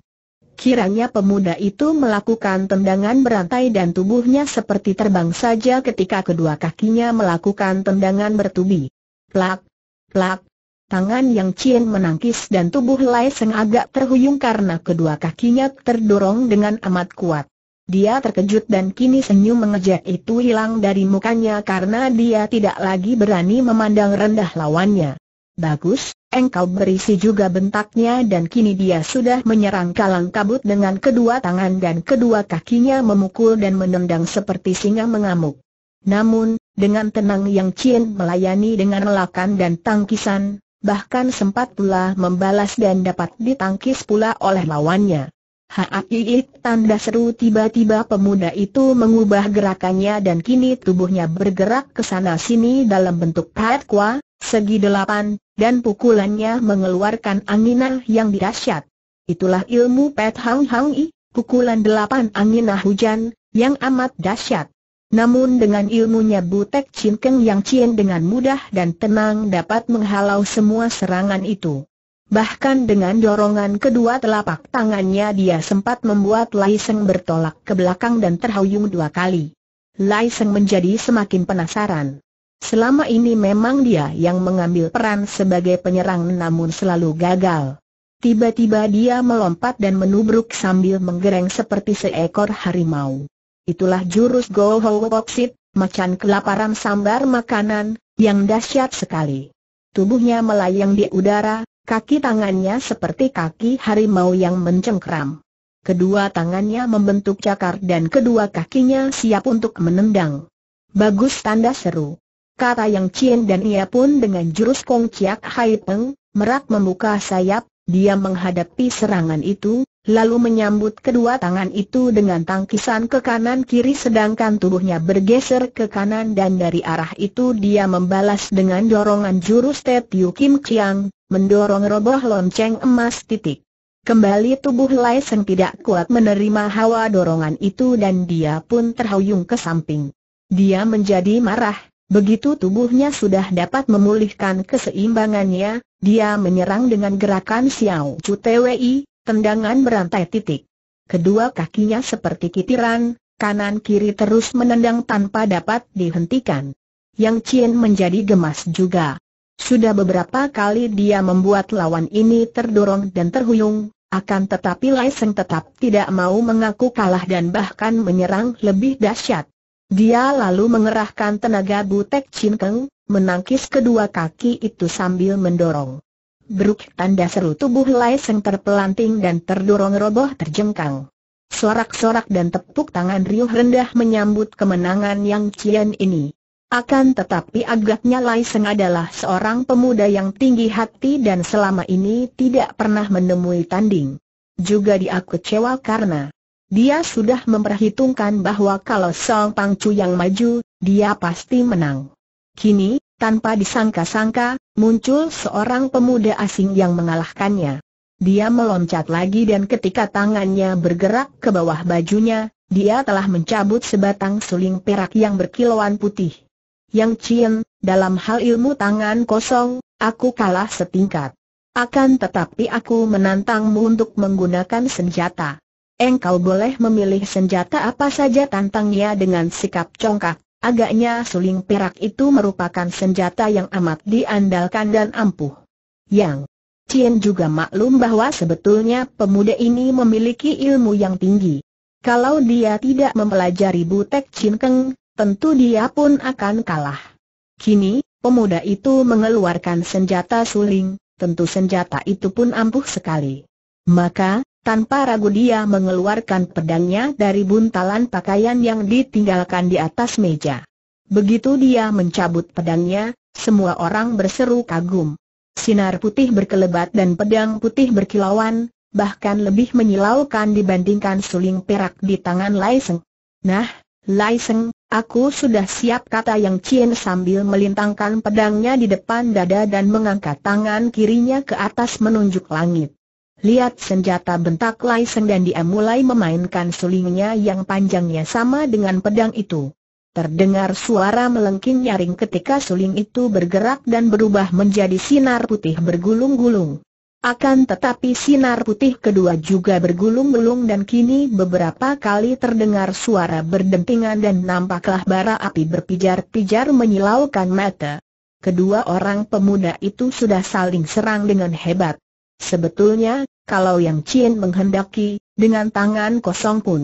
Kiranya pemuda itu melakukan tendangan berantai dan tubuhnya seperti terbang saja ketika kedua kakinya melakukan tendangan bertubi. Plak, plak, Tangan Yang Chien menangkis dan tubuh Lai Seng agak terhuyung karena kedua kakinya terdorong dengan amat kuat. Dia terkejut dan kini senyum mengejek itu hilang dari mukanya karena dia tidak lagi berani memandang rendah lawannya. Bagus, engkau berisi juga bentaknya dan kini dia sudah menyerang kalang kabut dengan kedua tangan dan kedua kakinya memukul dan menendang seperti singa mengamuk. Namun, dengan tenang yang Cien melayani dengan lelakan dan tangkisan, bahkan sempat pula membalas dan dapat ditangkis pula oleh lawannya. Haiit tanda seru tiba-tiba pemuda itu mengubah gerakannya dan kini tubuhnya bergerak ke sana sini dalam bentuk patkwa, segi delapan, dan pukulannya mengeluarkan anginah yang dirasyat. Itulah ilmu Pet Hang Hang I, pukulan delapan anginah hujan, yang amat dahsyat. Namun dengan ilmunya Butek Cinkeng yang Cien dengan mudah dan tenang dapat menghalau semua serangan itu. Bahkan dengan dorongan kedua telapak tangannya dia sempat membuat Lai Seng bertolak ke belakang dan terhuyung dua kali. Lai Seng menjadi semakin penasaran. Selama ini memang dia yang mengambil peran sebagai penyerang namun selalu gagal. Tiba-tiba dia melompat dan menubruk sambil menggereng seperti seekor harimau itulah jurus Go Ho Oksit, macan kelaparan sambar makanan, yang dahsyat sekali. Tubuhnya melayang di udara, kaki tangannya seperti kaki harimau yang mencengkram. Kedua tangannya membentuk cakar dan kedua kakinya siap untuk menendang. Bagus tanda seru. Kata Yang Cien dan ia pun dengan jurus Kong Chiak Hai Peng, merak membuka sayap, dia menghadapi serangan itu, lalu menyambut kedua tangan itu dengan tangkisan ke kanan kiri sedangkan tubuhnya bergeser ke kanan dan dari arah itu dia membalas dengan dorongan jurus Tetiu Kim Chiang, mendorong roboh lonceng emas titik. Kembali tubuh Lai Seng tidak kuat menerima hawa dorongan itu dan dia pun terhuyung ke samping. Dia menjadi marah, begitu tubuhnya sudah dapat memulihkan keseimbangannya, dia menyerang dengan gerakan Xiao Chu TWI, Tendangan berantai titik. Kedua kakinya seperti kitiran, kanan kiri terus menendang tanpa dapat dihentikan. Yang Cien menjadi gemas juga. Sudah beberapa kali dia membuat lawan ini terdorong dan terhuyung, akan tetapi Lai Seng tetap tidak mau mengaku kalah dan bahkan menyerang lebih dahsyat. Dia lalu mengerahkan tenaga Butek Chin Keng, menangkis kedua kaki itu sambil mendorong. Beruk tanda seru tubuh Laiseng terpelanting dan terdorong roboh terjengkang. Sorak-sorak dan tepuk tangan riuh rendah menyambut kemenangan yang cian ini. Akan tetapi agaknya Laiseng adalah seorang pemuda yang tinggi hati dan selama ini tidak pernah menemui tanding. Juga dia kecewa karena dia sudah memperhitungkan bahwa kalau Song Pangcu yang maju, dia pasti menang. Kini, tanpa disangka-sangka, muncul seorang pemuda asing yang mengalahkannya. Dia meloncat lagi dan ketika tangannya bergerak ke bawah bajunya, dia telah mencabut sebatang suling perak yang berkilauan putih. Yang Cien, dalam hal ilmu tangan kosong, aku kalah setingkat. Akan tetapi aku menantangmu untuk menggunakan senjata. Engkau boleh memilih senjata apa saja tantangnya dengan sikap congkak. Agaknya suling perak itu merupakan senjata yang amat diandalkan dan ampuh. Yang Cien juga maklum bahwa sebetulnya pemuda ini memiliki ilmu yang tinggi. Kalau dia tidak mempelajari butek cinkeng, tentu dia pun akan kalah. Kini, pemuda itu mengeluarkan senjata suling, tentu senjata itu pun ampuh sekali. Maka, tanpa ragu dia mengeluarkan pedangnya dari buntalan pakaian yang ditinggalkan di atas meja. Begitu dia mencabut pedangnya, semua orang berseru kagum. Sinar putih berkelebat dan pedang putih berkilauan, bahkan lebih menyilaukan dibandingkan suling perak di tangan Lai Seng. Nah, Lai Seng, aku sudah siap kata yang Cien sambil melintangkan pedangnya di depan dada dan mengangkat tangan kirinya ke atas menunjuk langit. Lihat senjata bentak Seng dan dia mulai memainkan sulingnya yang panjangnya sama dengan pedang itu. Terdengar suara melengking nyaring ketika suling itu bergerak dan berubah menjadi sinar putih bergulung-gulung. Akan tetapi sinar putih kedua juga bergulung-gulung dan kini beberapa kali terdengar suara berdentingan dan nampaklah bara api berpijar-pijar menyilaukan mata. Kedua orang pemuda itu sudah saling serang dengan hebat. Sebetulnya, kalau Yang Chin menghendaki, dengan tangan kosong pun,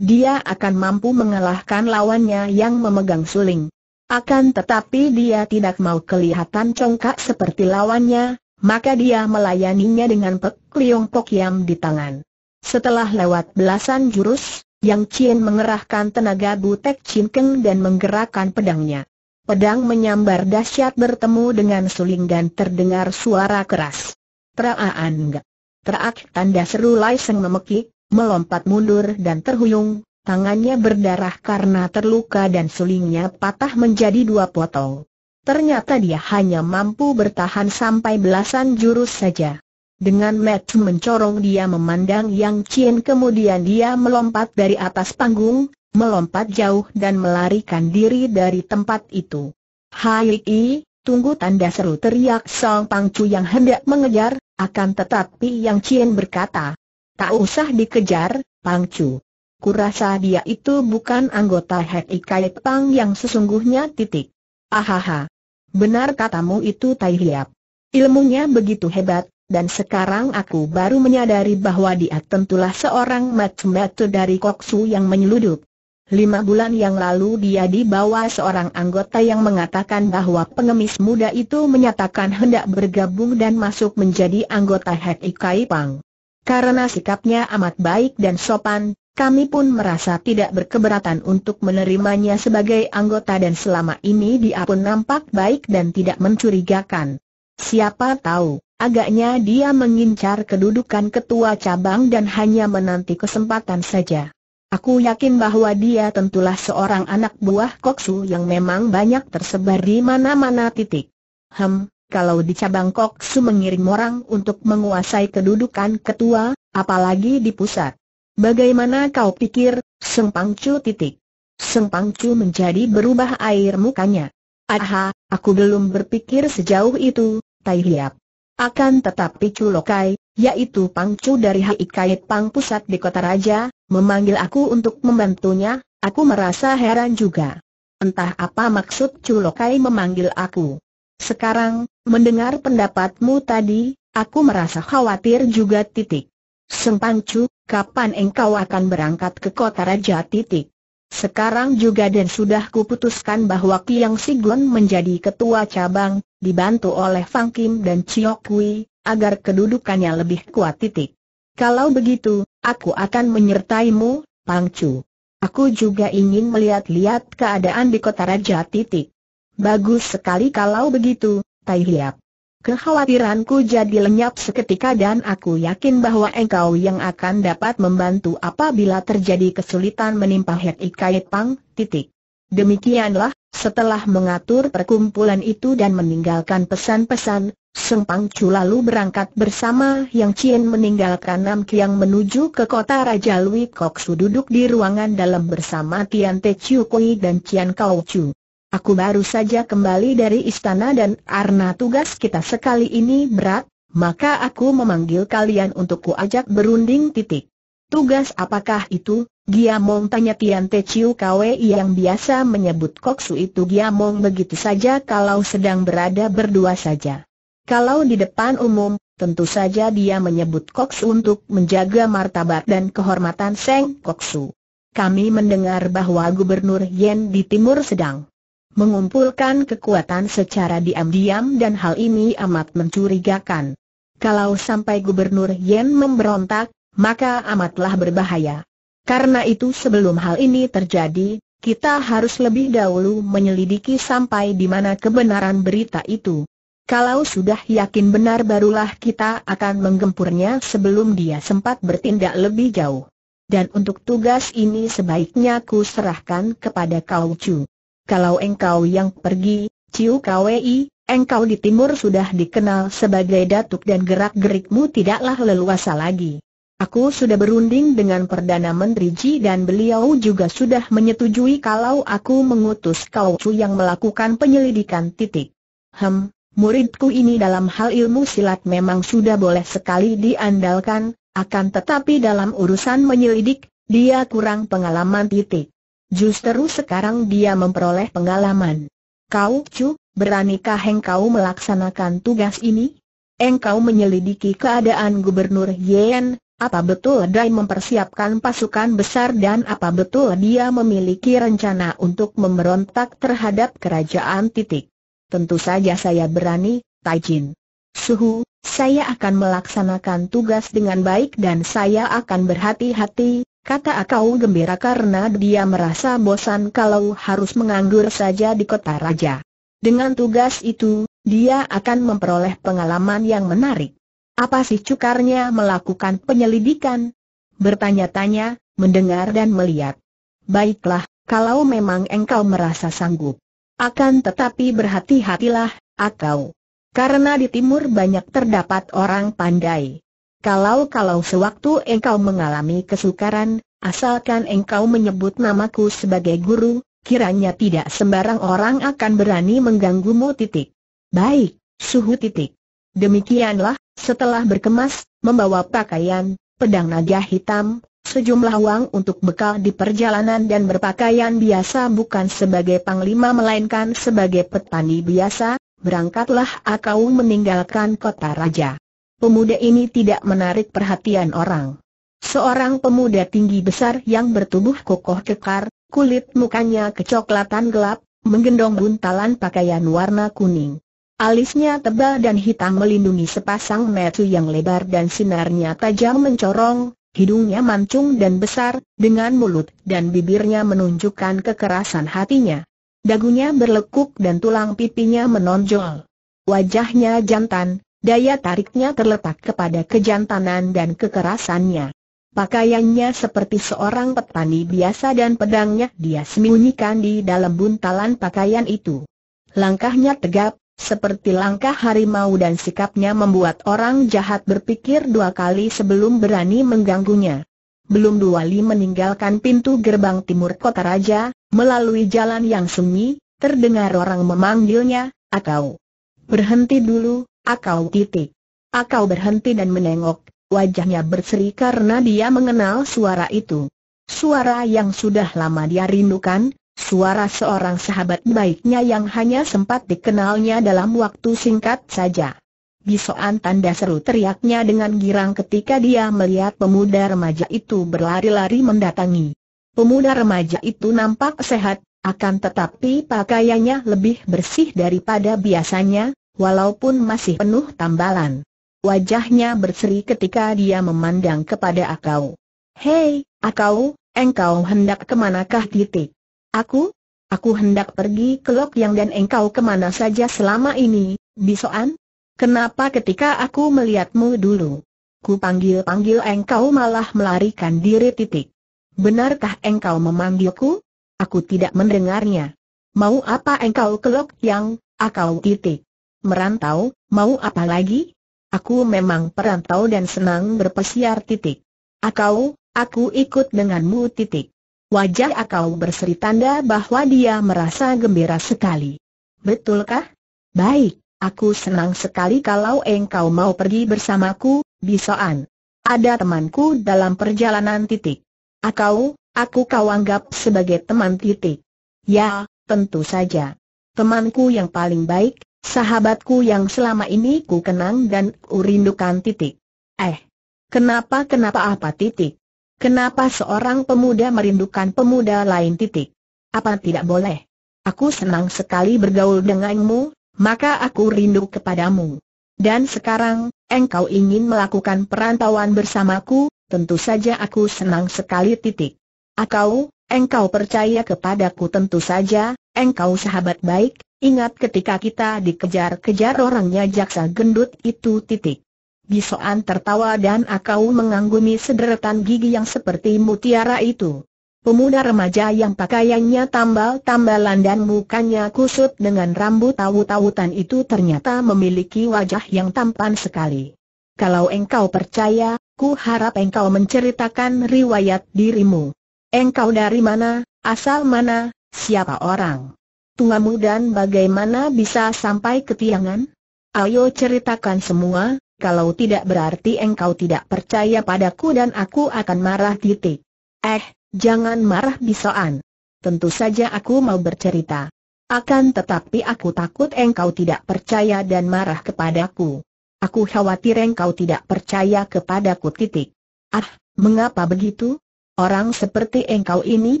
dia akan mampu mengalahkan lawannya yang memegang suling. Akan tetapi dia tidak mau kelihatan congkak seperti lawannya, maka dia melayaninya dengan pek liong pok yam di tangan. Setelah lewat belasan jurus, Yang Chin mengerahkan tenaga butek cinkeng dan menggerakkan pedangnya. Pedang menyambar dahsyat bertemu dengan suling dan terdengar suara keras. Teraan enggak? Terak tanda seru Lai Seng memekik, melompat mundur dan terhuyung, tangannya berdarah karena terluka dan sulingnya patah menjadi dua potong. Ternyata dia hanya mampu bertahan sampai belasan jurus saja. Dengan Matt mencorong dia memandang Yang Chien kemudian dia melompat dari atas panggung, melompat jauh dan melarikan diri dari tempat itu. Hai I, Tunggu tanda seru teriak Song Pangcu yang hendak mengejar, akan tetapi Yang Chien berkata, tak usah dikejar, Pangcu. Kurasa dia itu bukan anggota Hek Ikai Pang yang sesungguhnya titik. Ahaha. Benar katamu itu Tai Hiap. Ilmunya begitu hebat, dan sekarang aku baru menyadari bahwa dia tentulah seorang matsumetu dari Koksu yang menyeludup. Lima bulan yang lalu dia dibawa seorang anggota yang mengatakan bahwa pengemis muda itu menyatakan hendak bergabung dan masuk menjadi anggota Hek Ikai Pang. Karena sikapnya amat baik dan sopan, kami pun merasa tidak berkeberatan untuk menerimanya sebagai anggota dan selama ini dia pun nampak baik dan tidak mencurigakan. Siapa tahu, agaknya dia mengincar kedudukan ketua cabang dan hanya menanti kesempatan saja. Aku yakin bahwa dia tentulah seorang anak buah Koksu yang memang banyak tersebar di mana-mana titik. Hem, kalau di cabang Koksu mengirim orang untuk menguasai kedudukan ketua, apalagi di pusat. Bagaimana kau pikir, Seng Pangcu titik? Seng Pangcu menjadi berubah air mukanya. Aha, aku belum berpikir sejauh itu, Tai Hiap. Akan tetapi Culokai, yaitu Pangcu dari Haikait Pang Pusat di Kota Raja, memanggil aku untuk membantunya, aku merasa heran juga. Entah apa maksud Culokai memanggil aku. Sekarang, mendengar pendapatmu tadi, aku merasa khawatir juga titik. Seng Pangcu, kapan engkau akan berangkat ke kota raja titik? Sekarang juga dan sudah kuputuskan bahwa Kiang Siglon menjadi ketua cabang, dibantu oleh Fang Kim dan Chiok Kui, agar kedudukannya lebih kuat titik. Kalau begitu, aku akan menyertaimu, Pangcu. Aku juga ingin melihat-lihat keadaan di kota raja titik. Bagus sekali kalau begitu, Tai Hiap. Kekhawatiranku jadi lenyap seketika dan aku yakin bahwa engkau yang akan dapat membantu apabila terjadi kesulitan menimpa Hek Ikai Pang, titik. Demikianlah, setelah mengatur perkumpulan itu dan meninggalkan pesan-pesan, Sempang Chu lalu berangkat bersama Yang Chien meninggalkan Nam Kiang menuju ke kota Raja Lui Kok Su duduk di ruangan dalam bersama Tian Te Chiu Kui dan Cian Kau Chu. Aku baru saja kembali dari istana dan karena tugas kita sekali ini berat, maka aku memanggil kalian untuk kuajak berunding titik. Tugas apakah itu? Giamong tanya Tian Te Chiu Kwe yang biasa menyebut Koksu itu Giamong begitu saja kalau sedang berada berdua saja. Kalau di depan umum, tentu saja dia menyebut Koksu untuk menjaga martabat dan kehormatan Seng Koksu. Kami mendengar bahwa Gubernur Yen di timur sedang mengumpulkan kekuatan secara diam-diam dan hal ini amat mencurigakan. Kalau sampai Gubernur Yen memberontak, maka amatlah berbahaya. Karena itu sebelum hal ini terjadi, kita harus lebih dahulu menyelidiki sampai di mana kebenaran berita itu. Kalau sudah yakin benar barulah kita akan menggempurnya sebelum dia sempat bertindak lebih jauh. Dan untuk tugas ini sebaiknya ku serahkan kepada kau Chu. Kalau engkau yang pergi, Ciu Kwi, engkau di timur sudah dikenal sebagai datuk dan gerak-gerikmu tidaklah leluasa lagi. Aku sudah berunding dengan Perdana Menteri Ji dan beliau juga sudah menyetujui kalau aku mengutus kau Chu yang melakukan penyelidikan titik. Hem, muridku ini dalam hal ilmu silat memang sudah boleh sekali diandalkan, akan tetapi dalam urusan menyelidik, dia kurang pengalaman titik. Justru sekarang dia memperoleh pengalaman. Kau Cu, beranikah engkau melaksanakan tugas ini? Engkau menyelidiki keadaan Gubernur Yen, apa betul Dai mempersiapkan pasukan besar dan apa betul dia memiliki rencana untuk memberontak terhadap kerajaan titik? Tentu saja saya berani, Jin. Suhu, saya akan melaksanakan tugas dengan baik dan saya akan berhati-hati, kata Akau gembira karena dia merasa bosan kalau harus menganggur saja di kota raja. Dengan tugas itu, dia akan memperoleh pengalaman yang menarik. Apa sih cukarnya melakukan penyelidikan? Bertanya-tanya, mendengar dan melihat. Baiklah, kalau memang engkau merasa sanggup. Akan tetapi berhati-hatilah, atau Karena di timur banyak terdapat orang pandai. Kalau-kalau sewaktu engkau mengalami kesukaran, asalkan engkau menyebut namaku sebagai guru, kiranya tidak sembarang orang akan berani mengganggumu titik. Baik, suhu titik. Demikianlah, setelah berkemas, membawa pakaian, pedang naga hitam, sejumlah uang untuk bekal di perjalanan dan berpakaian biasa bukan sebagai panglima melainkan sebagai petani biasa, berangkatlah Akau meninggalkan kota raja. Pemuda ini tidak menarik perhatian orang. Seorang pemuda tinggi besar yang bertubuh kokoh kekar, kulit mukanya kecoklatan gelap, menggendong buntalan pakaian warna kuning. Alisnya tebal dan hitam melindungi sepasang metu yang lebar dan sinarnya tajam mencorong, Hidungnya mancung dan besar, dengan mulut dan bibirnya menunjukkan kekerasan hatinya. Dagunya berlekuk dan tulang pipinya menonjol. Wajahnya jantan, daya tariknya terletak kepada kejantanan dan kekerasannya. Pakaiannya seperti seorang petani biasa dan pedangnya dia sembunyikan di dalam buntalan pakaian itu. Langkahnya tegap, seperti langkah harimau dan sikapnya membuat orang jahat berpikir dua kali sebelum berani mengganggunya. Belum dua li meninggalkan pintu gerbang timur kota raja, melalui jalan yang sunyi, terdengar orang memanggilnya, Akau. Berhenti dulu, Akau titik. Akau berhenti dan menengok, wajahnya berseri karena dia mengenal suara itu. Suara yang sudah lama dia rindukan, suara seorang sahabat baiknya yang hanya sempat dikenalnya dalam waktu singkat saja. Bisoan tanda seru teriaknya dengan girang ketika dia melihat pemuda remaja itu berlari-lari mendatangi. Pemuda remaja itu nampak sehat, akan tetapi pakaiannya lebih bersih daripada biasanya, walaupun masih penuh tambalan. Wajahnya berseri ketika dia memandang kepada Akau. Hei, Akau, engkau hendak kemanakah titik? Aku? Aku hendak pergi ke Lok Yang dan engkau kemana saja selama ini, Bisoan? Kenapa ketika aku melihatmu dulu? Ku panggil-panggil engkau malah melarikan diri titik. Benarkah engkau memanggilku? Aku tidak mendengarnya. Mau apa engkau ke lok yang, akau titik. Merantau, mau apa lagi? Aku memang perantau dan senang berpesiar titik. Akau, aku ikut denganmu titik. Wajah Akau berseri tanda bahwa dia merasa gembira sekali. Betulkah? Baik, aku senang sekali kalau engkau mau pergi bersamaku, Bisoan. Ada temanku dalam perjalanan titik. Akau, aku kau anggap sebagai teman titik. Ya, tentu saja. Temanku yang paling baik, sahabatku yang selama ini ku kenang dan ku rindukan titik. Eh, kenapa kenapa apa titik? Kenapa seorang pemuda merindukan pemuda lain titik? Apa tidak boleh? Aku senang sekali bergaul denganmu, maka aku rindu kepadamu. Dan sekarang, engkau ingin melakukan perantauan bersamaku, tentu saja aku senang sekali titik. Akau, engkau percaya kepadaku tentu saja, engkau sahabat baik, ingat ketika kita dikejar-kejar orangnya jaksa gendut itu titik. Gisoan tertawa dan Akau mengagumi sederetan gigi yang seperti mutiara itu. Pemuda remaja yang pakaiannya tambal-tambalan dan mukanya kusut dengan rambut tahu-tautan itu ternyata memiliki wajah yang tampan sekali. Kalau engkau percaya, ku harap engkau menceritakan riwayat dirimu. Engkau dari mana, asal mana, siapa orang? Tuamu dan bagaimana bisa sampai ke tiangan? Ayo ceritakan semua, kalau tidak berarti engkau tidak percaya padaku dan aku akan marah titik. Eh, jangan marah bisoan. Tentu saja aku mau bercerita. Akan tetapi aku takut engkau tidak percaya dan marah kepadaku. Aku khawatir engkau tidak percaya kepadaku titik. Ah, mengapa begitu? Orang seperti engkau ini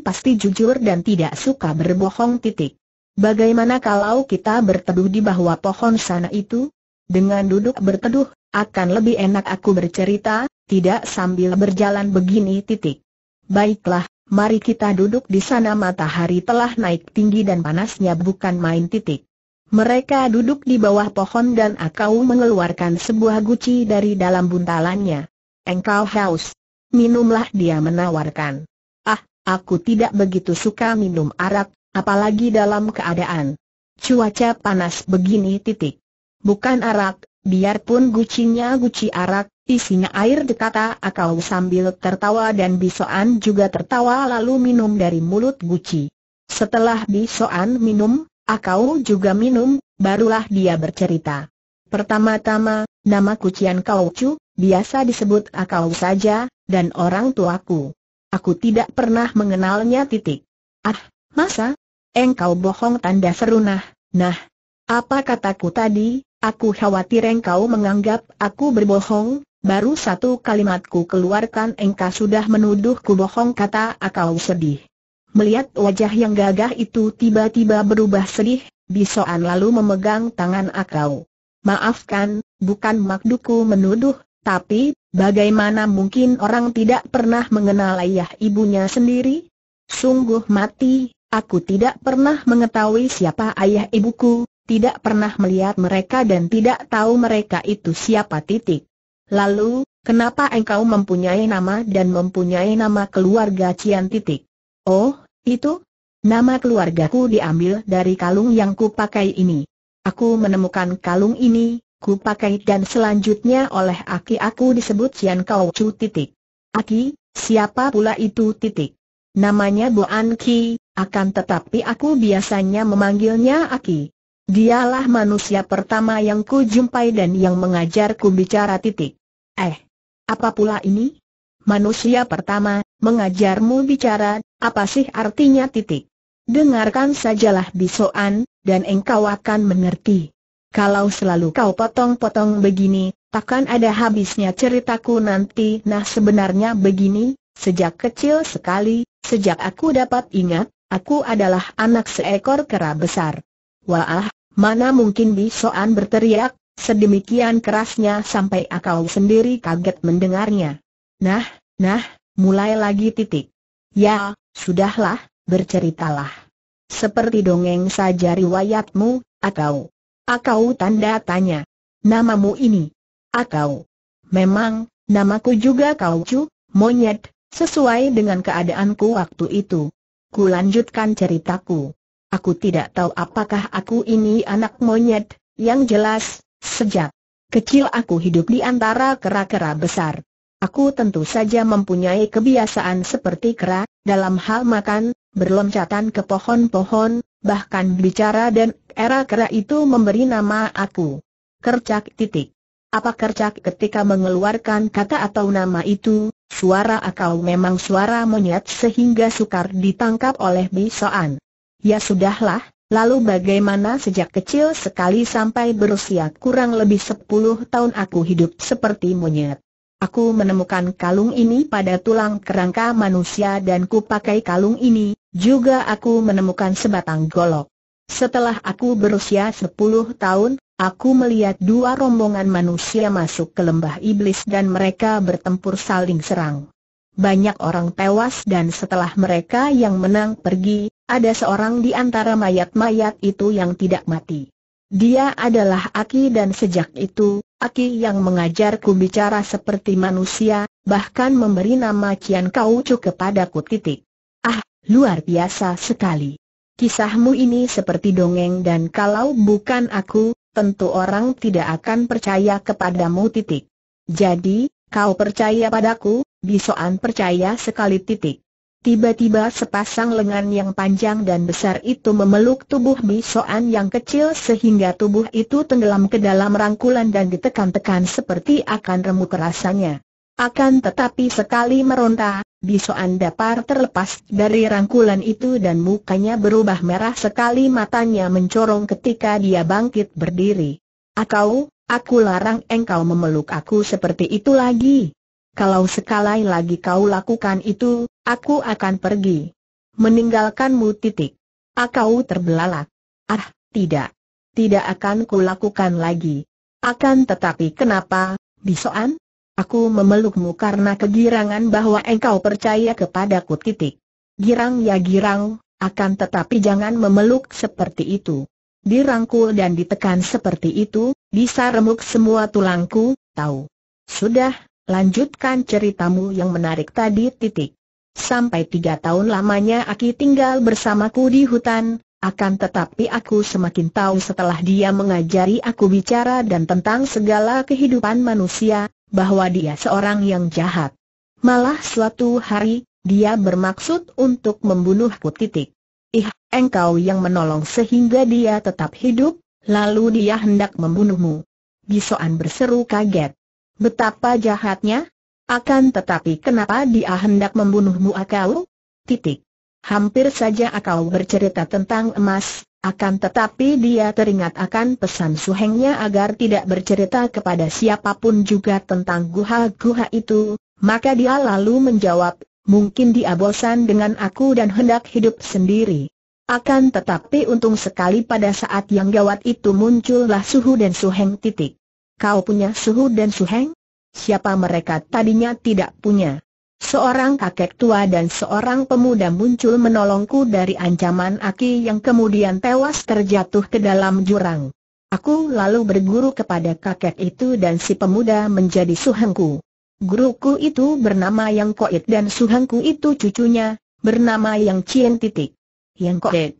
pasti jujur dan tidak suka berbohong titik. Bagaimana kalau kita berteduh di bawah pohon sana itu? Dengan duduk berteduh, akan lebih enak aku bercerita, tidak sambil berjalan begini titik. Baiklah, mari kita duduk di sana matahari telah naik tinggi dan panasnya bukan main titik. Mereka duduk di bawah pohon dan Akau mengeluarkan sebuah guci dari dalam buntalannya. Engkau haus. Minumlah dia menawarkan. Ah, aku tidak begitu suka minum arak, apalagi dalam keadaan cuaca panas begini titik. Bukan arak, Biarpun gucinya guci arak, isinya air dekata. akau sambil tertawa dan Bisoan juga tertawa lalu minum dari mulut guci. Setelah Bisoan minum, akau juga minum, barulah dia bercerita. Pertama-tama, nama kucian kau cu, biasa disebut akau saja, dan orang tuaku. Aku tidak pernah mengenalnya titik. Ah, masa? Engkau bohong tanda serunah, nah. Apa kataku tadi, Aku khawatir engkau menganggap aku berbohong, baru satu kalimatku keluarkan engkau sudah menuduhku bohong kata akau sedih. Melihat wajah yang gagah itu tiba-tiba berubah sedih, Bisoan lalu memegang tangan akau. Maafkan, bukan makduku menuduh, tapi, bagaimana mungkin orang tidak pernah mengenal ayah ibunya sendiri? Sungguh mati, aku tidak pernah mengetahui siapa ayah ibuku, tidak pernah melihat mereka dan tidak tahu mereka itu siapa titik. Lalu, kenapa engkau mempunyai nama dan mempunyai nama keluarga Cian titik? Oh, itu? Nama keluargaku diambil dari kalung yang kupakai ini. Aku menemukan kalung ini, kupakai dan selanjutnya oleh aki aku disebut Cian Kau Chu titik. Aki, siapa pula itu titik? Namanya Bu Anki, akan tetapi aku biasanya memanggilnya Aki. Dialah manusia pertama yang kujumpai dan yang mengajarku bicara titik. Eh, apa pula ini? Manusia pertama, mengajarmu bicara, apa sih artinya titik? Dengarkan sajalah bisoan, dan engkau akan mengerti. Kalau selalu kau potong-potong begini, takkan ada habisnya ceritaku nanti. Nah sebenarnya begini, sejak kecil sekali, sejak aku dapat ingat, aku adalah anak seekor kera besar. Wah, mana mungkin Bisoan berteriak, sedemikian kerasnya sampai akau sendiri kaget mendengarnya. Nah, nah, mulai lagi titik. Ya, sudahlah, berceritalah. Seperti dongeng saja riwayatmu, Akau. Akau tanda tanya. Namamu ini. Akau. Memang, namaku juga cu monyet, sesuai dengan keadaanku waktu itu. Ku lanjutkan ceritaku. Aku tidak tahu apakah aku ini anak monyet, yang jelas, sejak kecil aku hidup di antara kera-kera besar. Aku tentu saja mempunyai kebiasaan seperti kera, dalam hal makan, berloncatan ke pohon-pohon, bahkan bicara dan era kera itu memberi nama aku. Kercak titik. Apa kercak ketika mengeluarkan kata atau nama itu, suara akal memang suara monyet sehingga sukar ditangkap oleh bisoan. Ya sudahlah, lalu bagaimana sejak kecil sekali sampai berusia kurang lebih 10 tahun aku hidup seperti monyet. Aku menemukan kalung ini pada tulang kerangka manusia dan ku pakai kalung ini, juga aku menemukan sebatang golok. Setelah aku berusia 10 tahun, aku melihat dua rombongan manusia masuk ke lembah iblis dan mereka bertempur saling serang. Banyak orang tewas dan setelah mereka yang menang pergi, ada seorang di antara mayat-mayat itu yang tidak mati. Dia adalah Aki dan sejak itu, Aki yang mengajarku bicara seperti manusia, bahkan memberi nama Cian Kaucu kepadaku titik. Ah, luar biasa sekali. Kisahmu ini seperti dongeng dan kalau bukan aku, tentu orang tidak akan percaya kepadamu titik. Jadi, kau percaya padaku, Bisoan percaya sekali titik. Tiba-tiba sepasang lengan yang panjang dan besar itu memeluk tubuh Bisoan yang kecil sehingga tubuh itu tenggelam ke dalam rangkulan dan ditekan-tekan seperti akan remuk rasanya. Akan tetapi sekali meronta, Bisoan dapat terlepas dari rangkulan itu dan mukanya berubah merah sekali matanya mencorong ketika dia bangkit berdiri. Akau, aku larang engkau memeluk aku seperti itu lagi kalau sekali lagi kau lakukan itu, aku akan pergi. Meninggalkanmu titik. Akau terbelalak. Ah, tidak. Tidak akan ku lakukan lagi. Akan tetapi kenapa, Bisoan? Aku memelukmu karena kegirangan bahwa engkau percaya kepadaku titik. Girang ya girang, akan tetapi jangan memeluk seperti itu. Dirangkul dan ditekan seperti itu, bisa remuk semua tulangku, tahu. Sudah, Lanjutkan ceritamu yang menarik tadi titik. Sampai tiga tahun lamanya Aki tinggal bersamaku di hutan, akan tetapi aku semakin tahu setelah dia mengajari aku bicara dan tentang segala kehidupan manusia, bahwa dia seorang yang jahat. Malah suatu hari, dia bermaksud untuk membunuhku titik. Ih, engkau yang menolong sehingga dia tetap hidup, lalu dia hendak membunuhmu. Bisoan berseru kaget. Betapa jahatnya? Akan tetapi kenapa dia hendak membunuhmu akau? Titik. Hampir saja akau bercerita tentang emas, akan tetapi dia teringat akan pesan suhengnya agar tidak bercerita kepada siapapun juga tentang guha-guha itu, maka dia lalu menjawab, mungkin dia bosan dengan aku dan hendak hidup sendiri. Akan tetapi untung sekali pada saat yang gawat itu muncullah suhu dan suheng titik kau punya suhu dan suheng? Siapa mereka tadinya tidak punya? Seorang kakek tua dan seorang pemuda muncul menolongku dari ancaman Aki yang kemudian tewas terjatuh ke dalam jurang. Aku lalu berguru kepada kakek itu dan si pemuda menjadi suhengku. Guruku itu bernama Yang Koit dan suhengku itu cucunya, bernama Yang Cien titik. Yang Koit.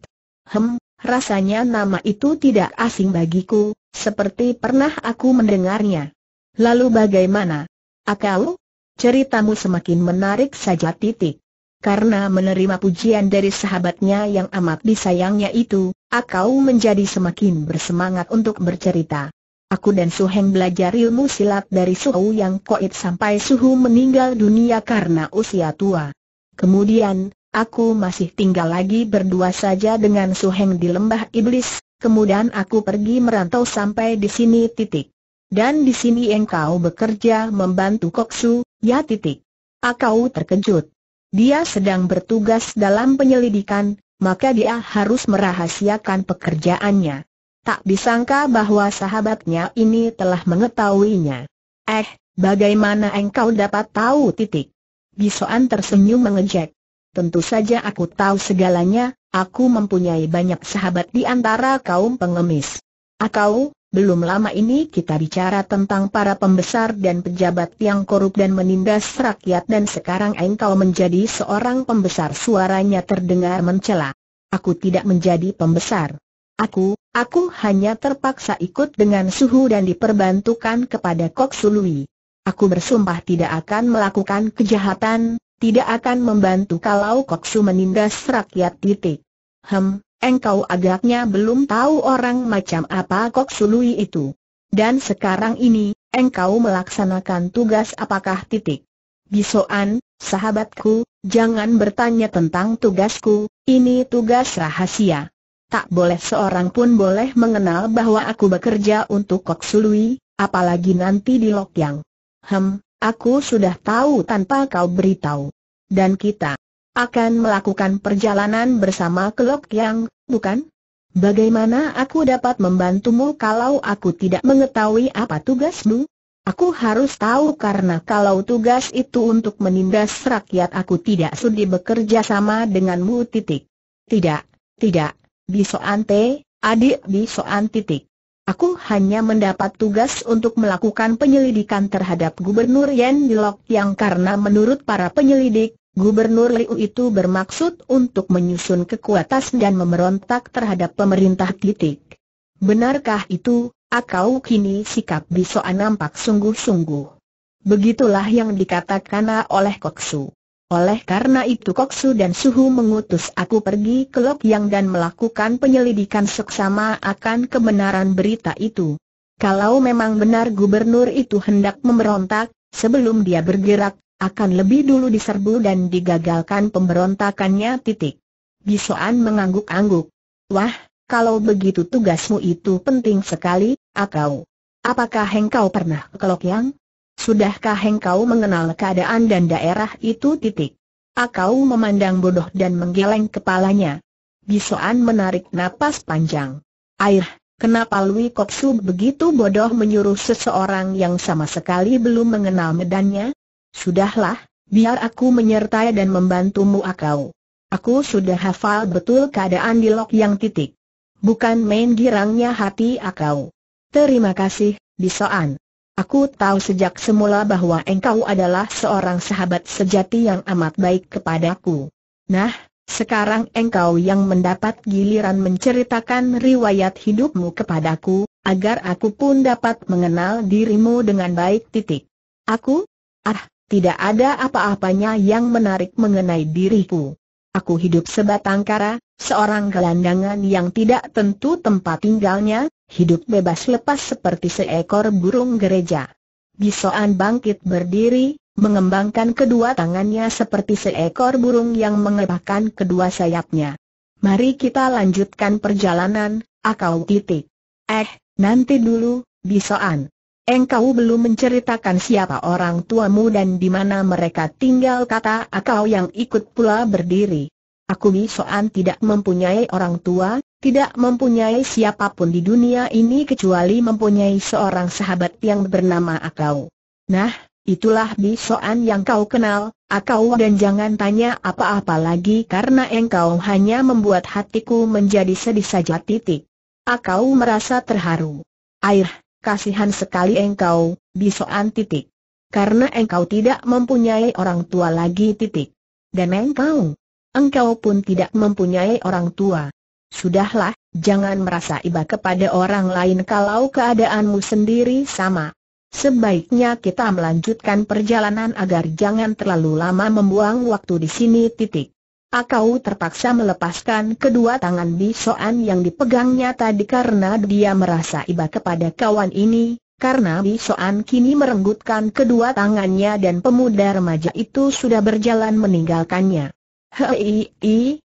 Hem, rasanya nama itu tidak asing bagiku, seperti pernah aku mendengarnya. Lalu bagaimana? Akau? Ceritamu semakin menarik saja titik. Karena menerima pujian dari sahabatnya yang amat disayangnya itu, Akau menjadi semakin bersemangat untuk bercerita. Aku dan Suheng belajar ilmu silat dari Suhu yang koit sampai Suhu meninggal dunia karena usia tua. Kemudian, aku masih tinggal lagi berdua saja dengan Suheng di lembah iblis, kemudian aku pergi merantau sampai di sini titik. Dan di sini engkau bekerja membantu Koksu, ya titik. Akau terkejut. Dia sedang bertugas dalam penyelidikan, maka dia harus merahasiakan pekerjaannya. Tak disangka bahwa sahabatnya ini telah mengetahuinya. Eh, bagaimana engkau dapat tahu titik? Bisoan tersenyum mengejek. Tentu saja aku tahu segalanya, Aku mempunyai banyak sahabat di antara kaum pengemis. Akau, belum lama ini kita bicara tentang para pembesar dan pejabat yang korup dan menindas rakyat dan sekarang engkau menjadi seorang pembesar suaranya terdengar mencela. Aku tidak menjadi pembesar. Aku, aku hanya terpaksa ikut dengan suhu dan diperbantukan kepada Kok Sului. Aku bersumpah tidak akan melakukan kejahatan, tidak akan membantu kalau Koksu menindas rakyat titik. Hem, engkau agaknya belum tahu orang macam apa Koksu Lui itu. Dan sekarang ini, engkau melaksanakan tugas apakah titik? Bisoan, sahabatku, jangan bertanya tentang tugasku, ini tugas rahasia. Tak boleh seorang pun boleh mengenal bahwa aku bekerja untuk Koksu Lui, apalagi nanti di Lokyang. Hem, Aku sudah tahu tanpa kau beritahu. Dan kita akan melakukan perjalanan bersama ke Yang, bukan? Bagaimana aku dapat membantumu kalau aku tidak mengetahui apa tugasmu? Aku harus tahu karena kalau tugas itu untuk menindas rakyat aku tidak sudi bekerja sama denganmu titik. Tidak, tidak, Bisoan adik Bisoan titik. Aku hanya mendapat tugas untuk melakukan penyelidikan terhadap Gubernur Yen Yilok yang karena menurut para penyelidik, Gubernur Liu itu bermaksud untuk menyusun kekuatan dan memberontak terhadap pemerintah titik. Benarkah itu, akau kini sikap Bisoa nampak sungguh-sungguh. Begitulah yang dikatakan oleh Koksu. Oleh karena itu Koksu dan Suhu mengutus aku pergi ke Lok Yang dan melakukan penyelidikan seksama akan kebenaran berita itu. Kalau memang benar gubernur itu hendak memberontak, sebelum dia bergerak, akan lebih dulu diserbu dan digagalkan pemberontakannya titik. Bisoan mengangguk-angguk. Wah, kalau begitu tugasmu itu penting sekali, akau. Apakah engkau pernah ke Lok Yang? Sudahkah engkau mengenal keadaan dan daerah itu titik? Akau memandang bodoh dan menggeleng kepalanya. Bisoan menarik napas panjang. Air, kenapa Lui Kok begitu bodoh menyuruh seseorang yang sama sekali belum mengenal medannya? Sudahlah, biar aku menyertai dan membantumu akau. Aku sudah hafal betul keadaan di lok yang titik. Bukan main girangnya hati akau. Terima kasih, Bisoan. Aku tahu sejak semula bahwa engkau adalah seorang sahabat sejati yang amat baik kepadaku. Nah, sekarang engkau yang mendapat giliran menceritakan riwayat hidupmu kepadaku, agar aku pun dapat mengenal dirimu dengan baik titik. Aku? Ah, tidak ada apa-apanya yang menarik mengenai diriku. Aku hidup sebatang kara, seorang gelandangan yang tidak tentu tempat tinggalnya, hidup bebas lepas seperti seekor burung gereja. Gisoan bangkit berdiri, mengembangkan kedua tangannya seperti seekor burung yang mengepakkan kedua sayapnya. Mari kita lanjutkan perjalanan, akau titik. Eh, nanti dulu, Bisoan. Engkau belum menceritakan siapa orang tuamu dan di mana mereka tinggal kata akau yang ikut pula berdiri. Aku Misoan tidak mempunyai orang tua, tidak mempunyai siapapun di dunia ini kecuali mempunyai seorang sahabat yang bernama Akau. Nah, itulah Misoan yang kau kenal, Akau dan jangan tanya apa-apa lagi karena engkau hanya membuat hatiku menjadi sedih saja titik. Akau merasa terharu. Air, kasihan sekali engkau, bisoan titik. Karena engkau tidak mempunyai orang tua lagi titik. Dan engkau, engkau pun tidak mempunyai orang tua. Sudahlah, jangan merasa iba kepada orang lain kalau keadaanmu sendiri sama. Sebaiknya kita melanjutkan perjalanan agar jangan terlalu lama membuang waktu di sini titik. Akau terpaksa melepaskan kedua tangan Bisoan yang dipegangnya tadi karena dia merasa iba kepada kawan ini, karena Bisoan kini merenggutkan kedua tangannya dan pemuda remaja itu sudah berjalan meninggalkannya. Hei,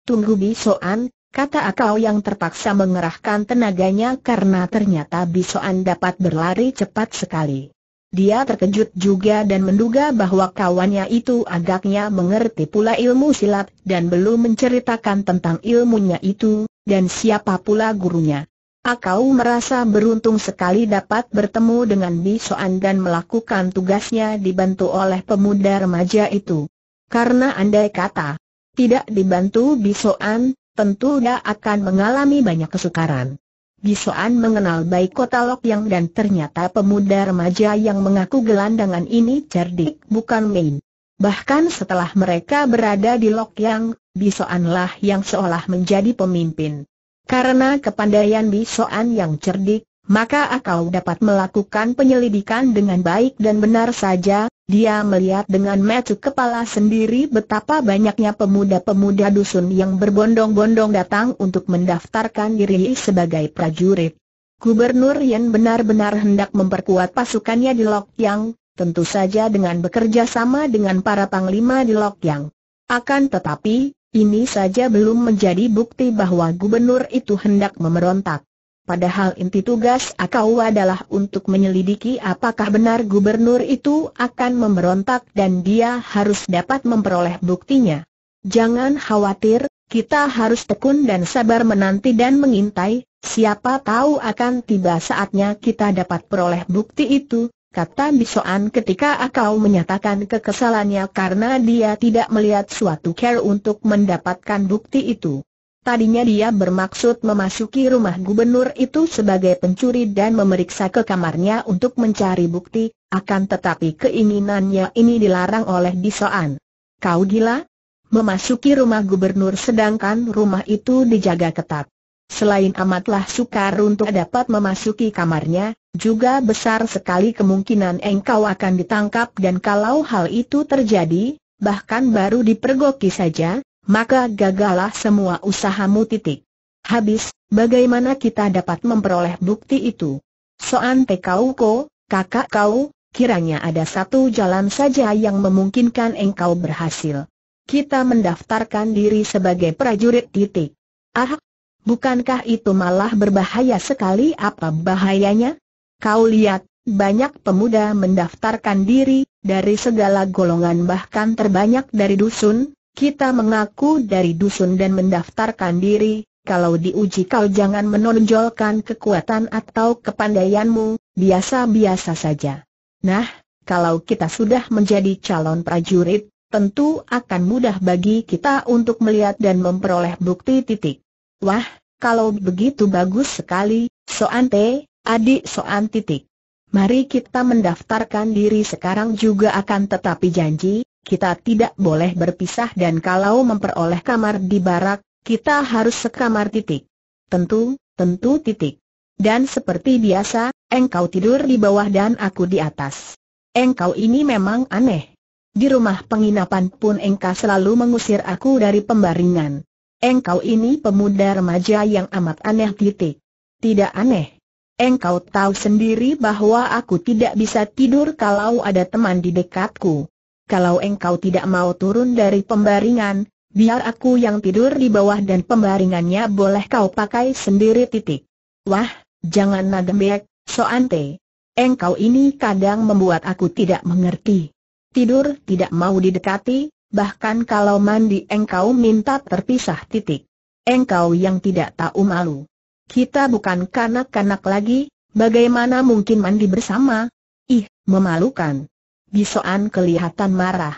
tunggu Bisoan, kata Akau yang terpaksa mengerahkan tenaganya karena ternyata Bisoan dapat berlari cepat sekali. Dia terkejut juga dan menduga bahwa kawannya itu agaknya mengerti pula ilmu silat dan belum menceritakan tentang ilmunya itu, dan siapa pula gurunya. Akau merasa beruntung sekali dapat bertemu dengan Bisoan dan melakukan tugasnya dibantu oleh pemuda remaja itu. Karena andai kata, tidak dibantu Bisoan, tentu dia akan mengalami banyak kesukaran. Gisoan mengenal baik kota Lok Yang dan ternyata pemuda remaja yang mengaku gelandangan ini cerdik bukan main. Bahkan setelah mereka berada di Lok Lokyang, Bisoanlah yang seolah menjadi pemimpin. Karena kepandaian Bisoan yang cerdik, maka akau dapat melakukan penyelidikan dengan baik dan benar saja, dia melihat dengan mata kepala sendiri betapa banyaknya pemuda-pemuda dusun yang berbondong-bondong datang untuk mendaftarkan diri sebagai prajurit. Gubernur Yen benar-benar hendak memperkuat pasukannya di Lok Yang, tentu saja dengan bekerja sama dengan para panglima di Lok Yang. Akan tetapi, ini saja belum menjadi bukti bahwa gubernur itu hendak memberontak. Padahal inti tugas Akau adalah untuk menyelidiki apakah benar gubernur itu akan memberontak dan dia harus dapat memperoleh buktinya. Jangan khawatir, kita harus tekun dan sabar menanti dan mengintai, siapa tahu akan tiba saatnya kita dapat peroleh bukti itu, kata Bisoan ketika Akau menyatakan kekesalannya karena dia tidak melihat suatu care untuk mendapatkan bukti itu. Tadinya dia bermaksud memasuki rumah gubernur itu sebagai pencuri dan memeriksa ke kamarnya untuk mencari bukti, akan tetapi keinginannya ini dilarang oleh Disoan. Kau gila? Memasuki rumah gubernur sedangkan rumah itu dijaga ketat. Selain amatlah sukar untuk dapat memasuki kamarnya, juga besar sekali kemungkinan engkau akan ditangkap dan kalau hal itu terjadi, bahkan baru dipergoki saja, maka gagalah semua usahamu titik. Habis, bagaimana kita dapat memperoleh bukti itu? Soan kau ko, kakak kau, kiranya ada satu jalan saja yang memungkinkan engkau berhasil. Kita mendaftarkan diri sebagai prajurit titik. Ah, bukankah itu malah berbahaya sekali apa bahayanya? Kau lihat, banyak pemuda mendaftarkan diri, dari segala golongan bahkan terbanyak dari dusun, kita mengaku dari dusun dan mendaftarkan diri, kalau diuji kau jangan menonjolkan kekuatan atau kepandaianmu, biasa-biasa saja. Nah, kalau kita sudah menjadi calon prajurit, tentu akan mudah bagi kita untuk melihat dan memperoleh bukti titik. Wah, kalau begitu bagus sekali, Soante, adik Soan titik. Mari kita mendaftarkan diri sekarang juga akan tetapi janji, kita tidak boleh berpisah dan kalau memperoleh kamar di barak, kita harus sekamar titik. Tentu, tentu titik. Dan seperti biasa, engkau tidur di bawah dan aku di atas. Engkau ini memang aneh. Di rumah penginapan pun engkau selalu mengusir aku dari pembaringan. Engkau ini pemuda remaja yang amat aneh titik. Tidak aneh. Engkau tahu sendiri bahwa aku tidak bisa tidur kalau ada teman di dekatku kalau engkau tidak mau turun dari pembaringan, biar aku yang tidur di bawah dan pembaringannya boleh kau pakai sendiri titik. Wah, jangan nagembek, soante. Engkau ini kadang membuat aku tidak mengerti. Tidur tidak mau didekati, bahkan kalau mandi engkau minta terpisah titik. Engkau yang tidak tahu malu. Kita bukan kanak-kanak lagi, bagaimana mungkin mandi bersama? Ih, memalukan. Gisoan kelihatan marah.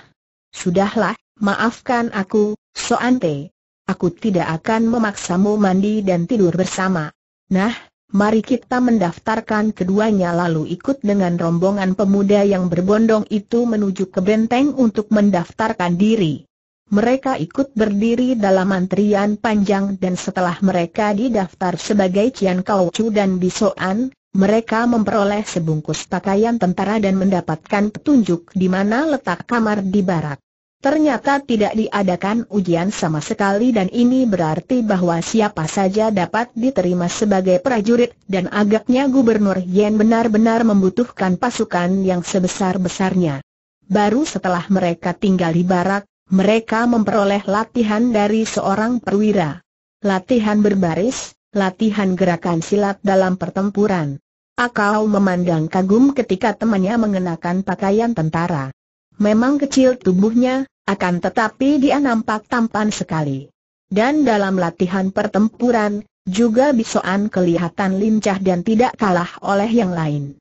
Sudahlah, maafkan aku, Soante. Aku tidak akan memaksamu mandi dan tidur bersama. Nah, mari kita mendaftarkan keduanya lalu ikut dengan rombongan pemuda yang berbondong itu menuju ke benteng untuk mendaftarkan diri. Mereka ikut berdiri dalam antrian panjang dan setelah mereka didaftar sebagai Cian Kau Chu dan Bisoan, mereka memperoleh sebungkus pakaian tentara dan mendapatkan petunjuk di mana letak kamar di barak. Ternyata tidak diadakan ujian sama sekali dan ini berarti bahwa siapa saja dapat diterima sebagai prajurit dan agaknya Gubernur Yen benar-benar membutuhkan pasukan yang sebesar-besarnya. Baru setelah mereka tinggal di barak, mereka memperoleh latihan dari seorang perwira. Latihan berbaris, latihan gerakan silat dalam pertempuran. Akau memandang kagum ketika temannya mengenakan pakaian tentara. Memang kecil tubuhnya, akan tetapi dia nampak tampan sekali. Dan dalam latihan pertempuran, juga Bisoan kelihatan lincah dan tidak kalah oleh yang lain.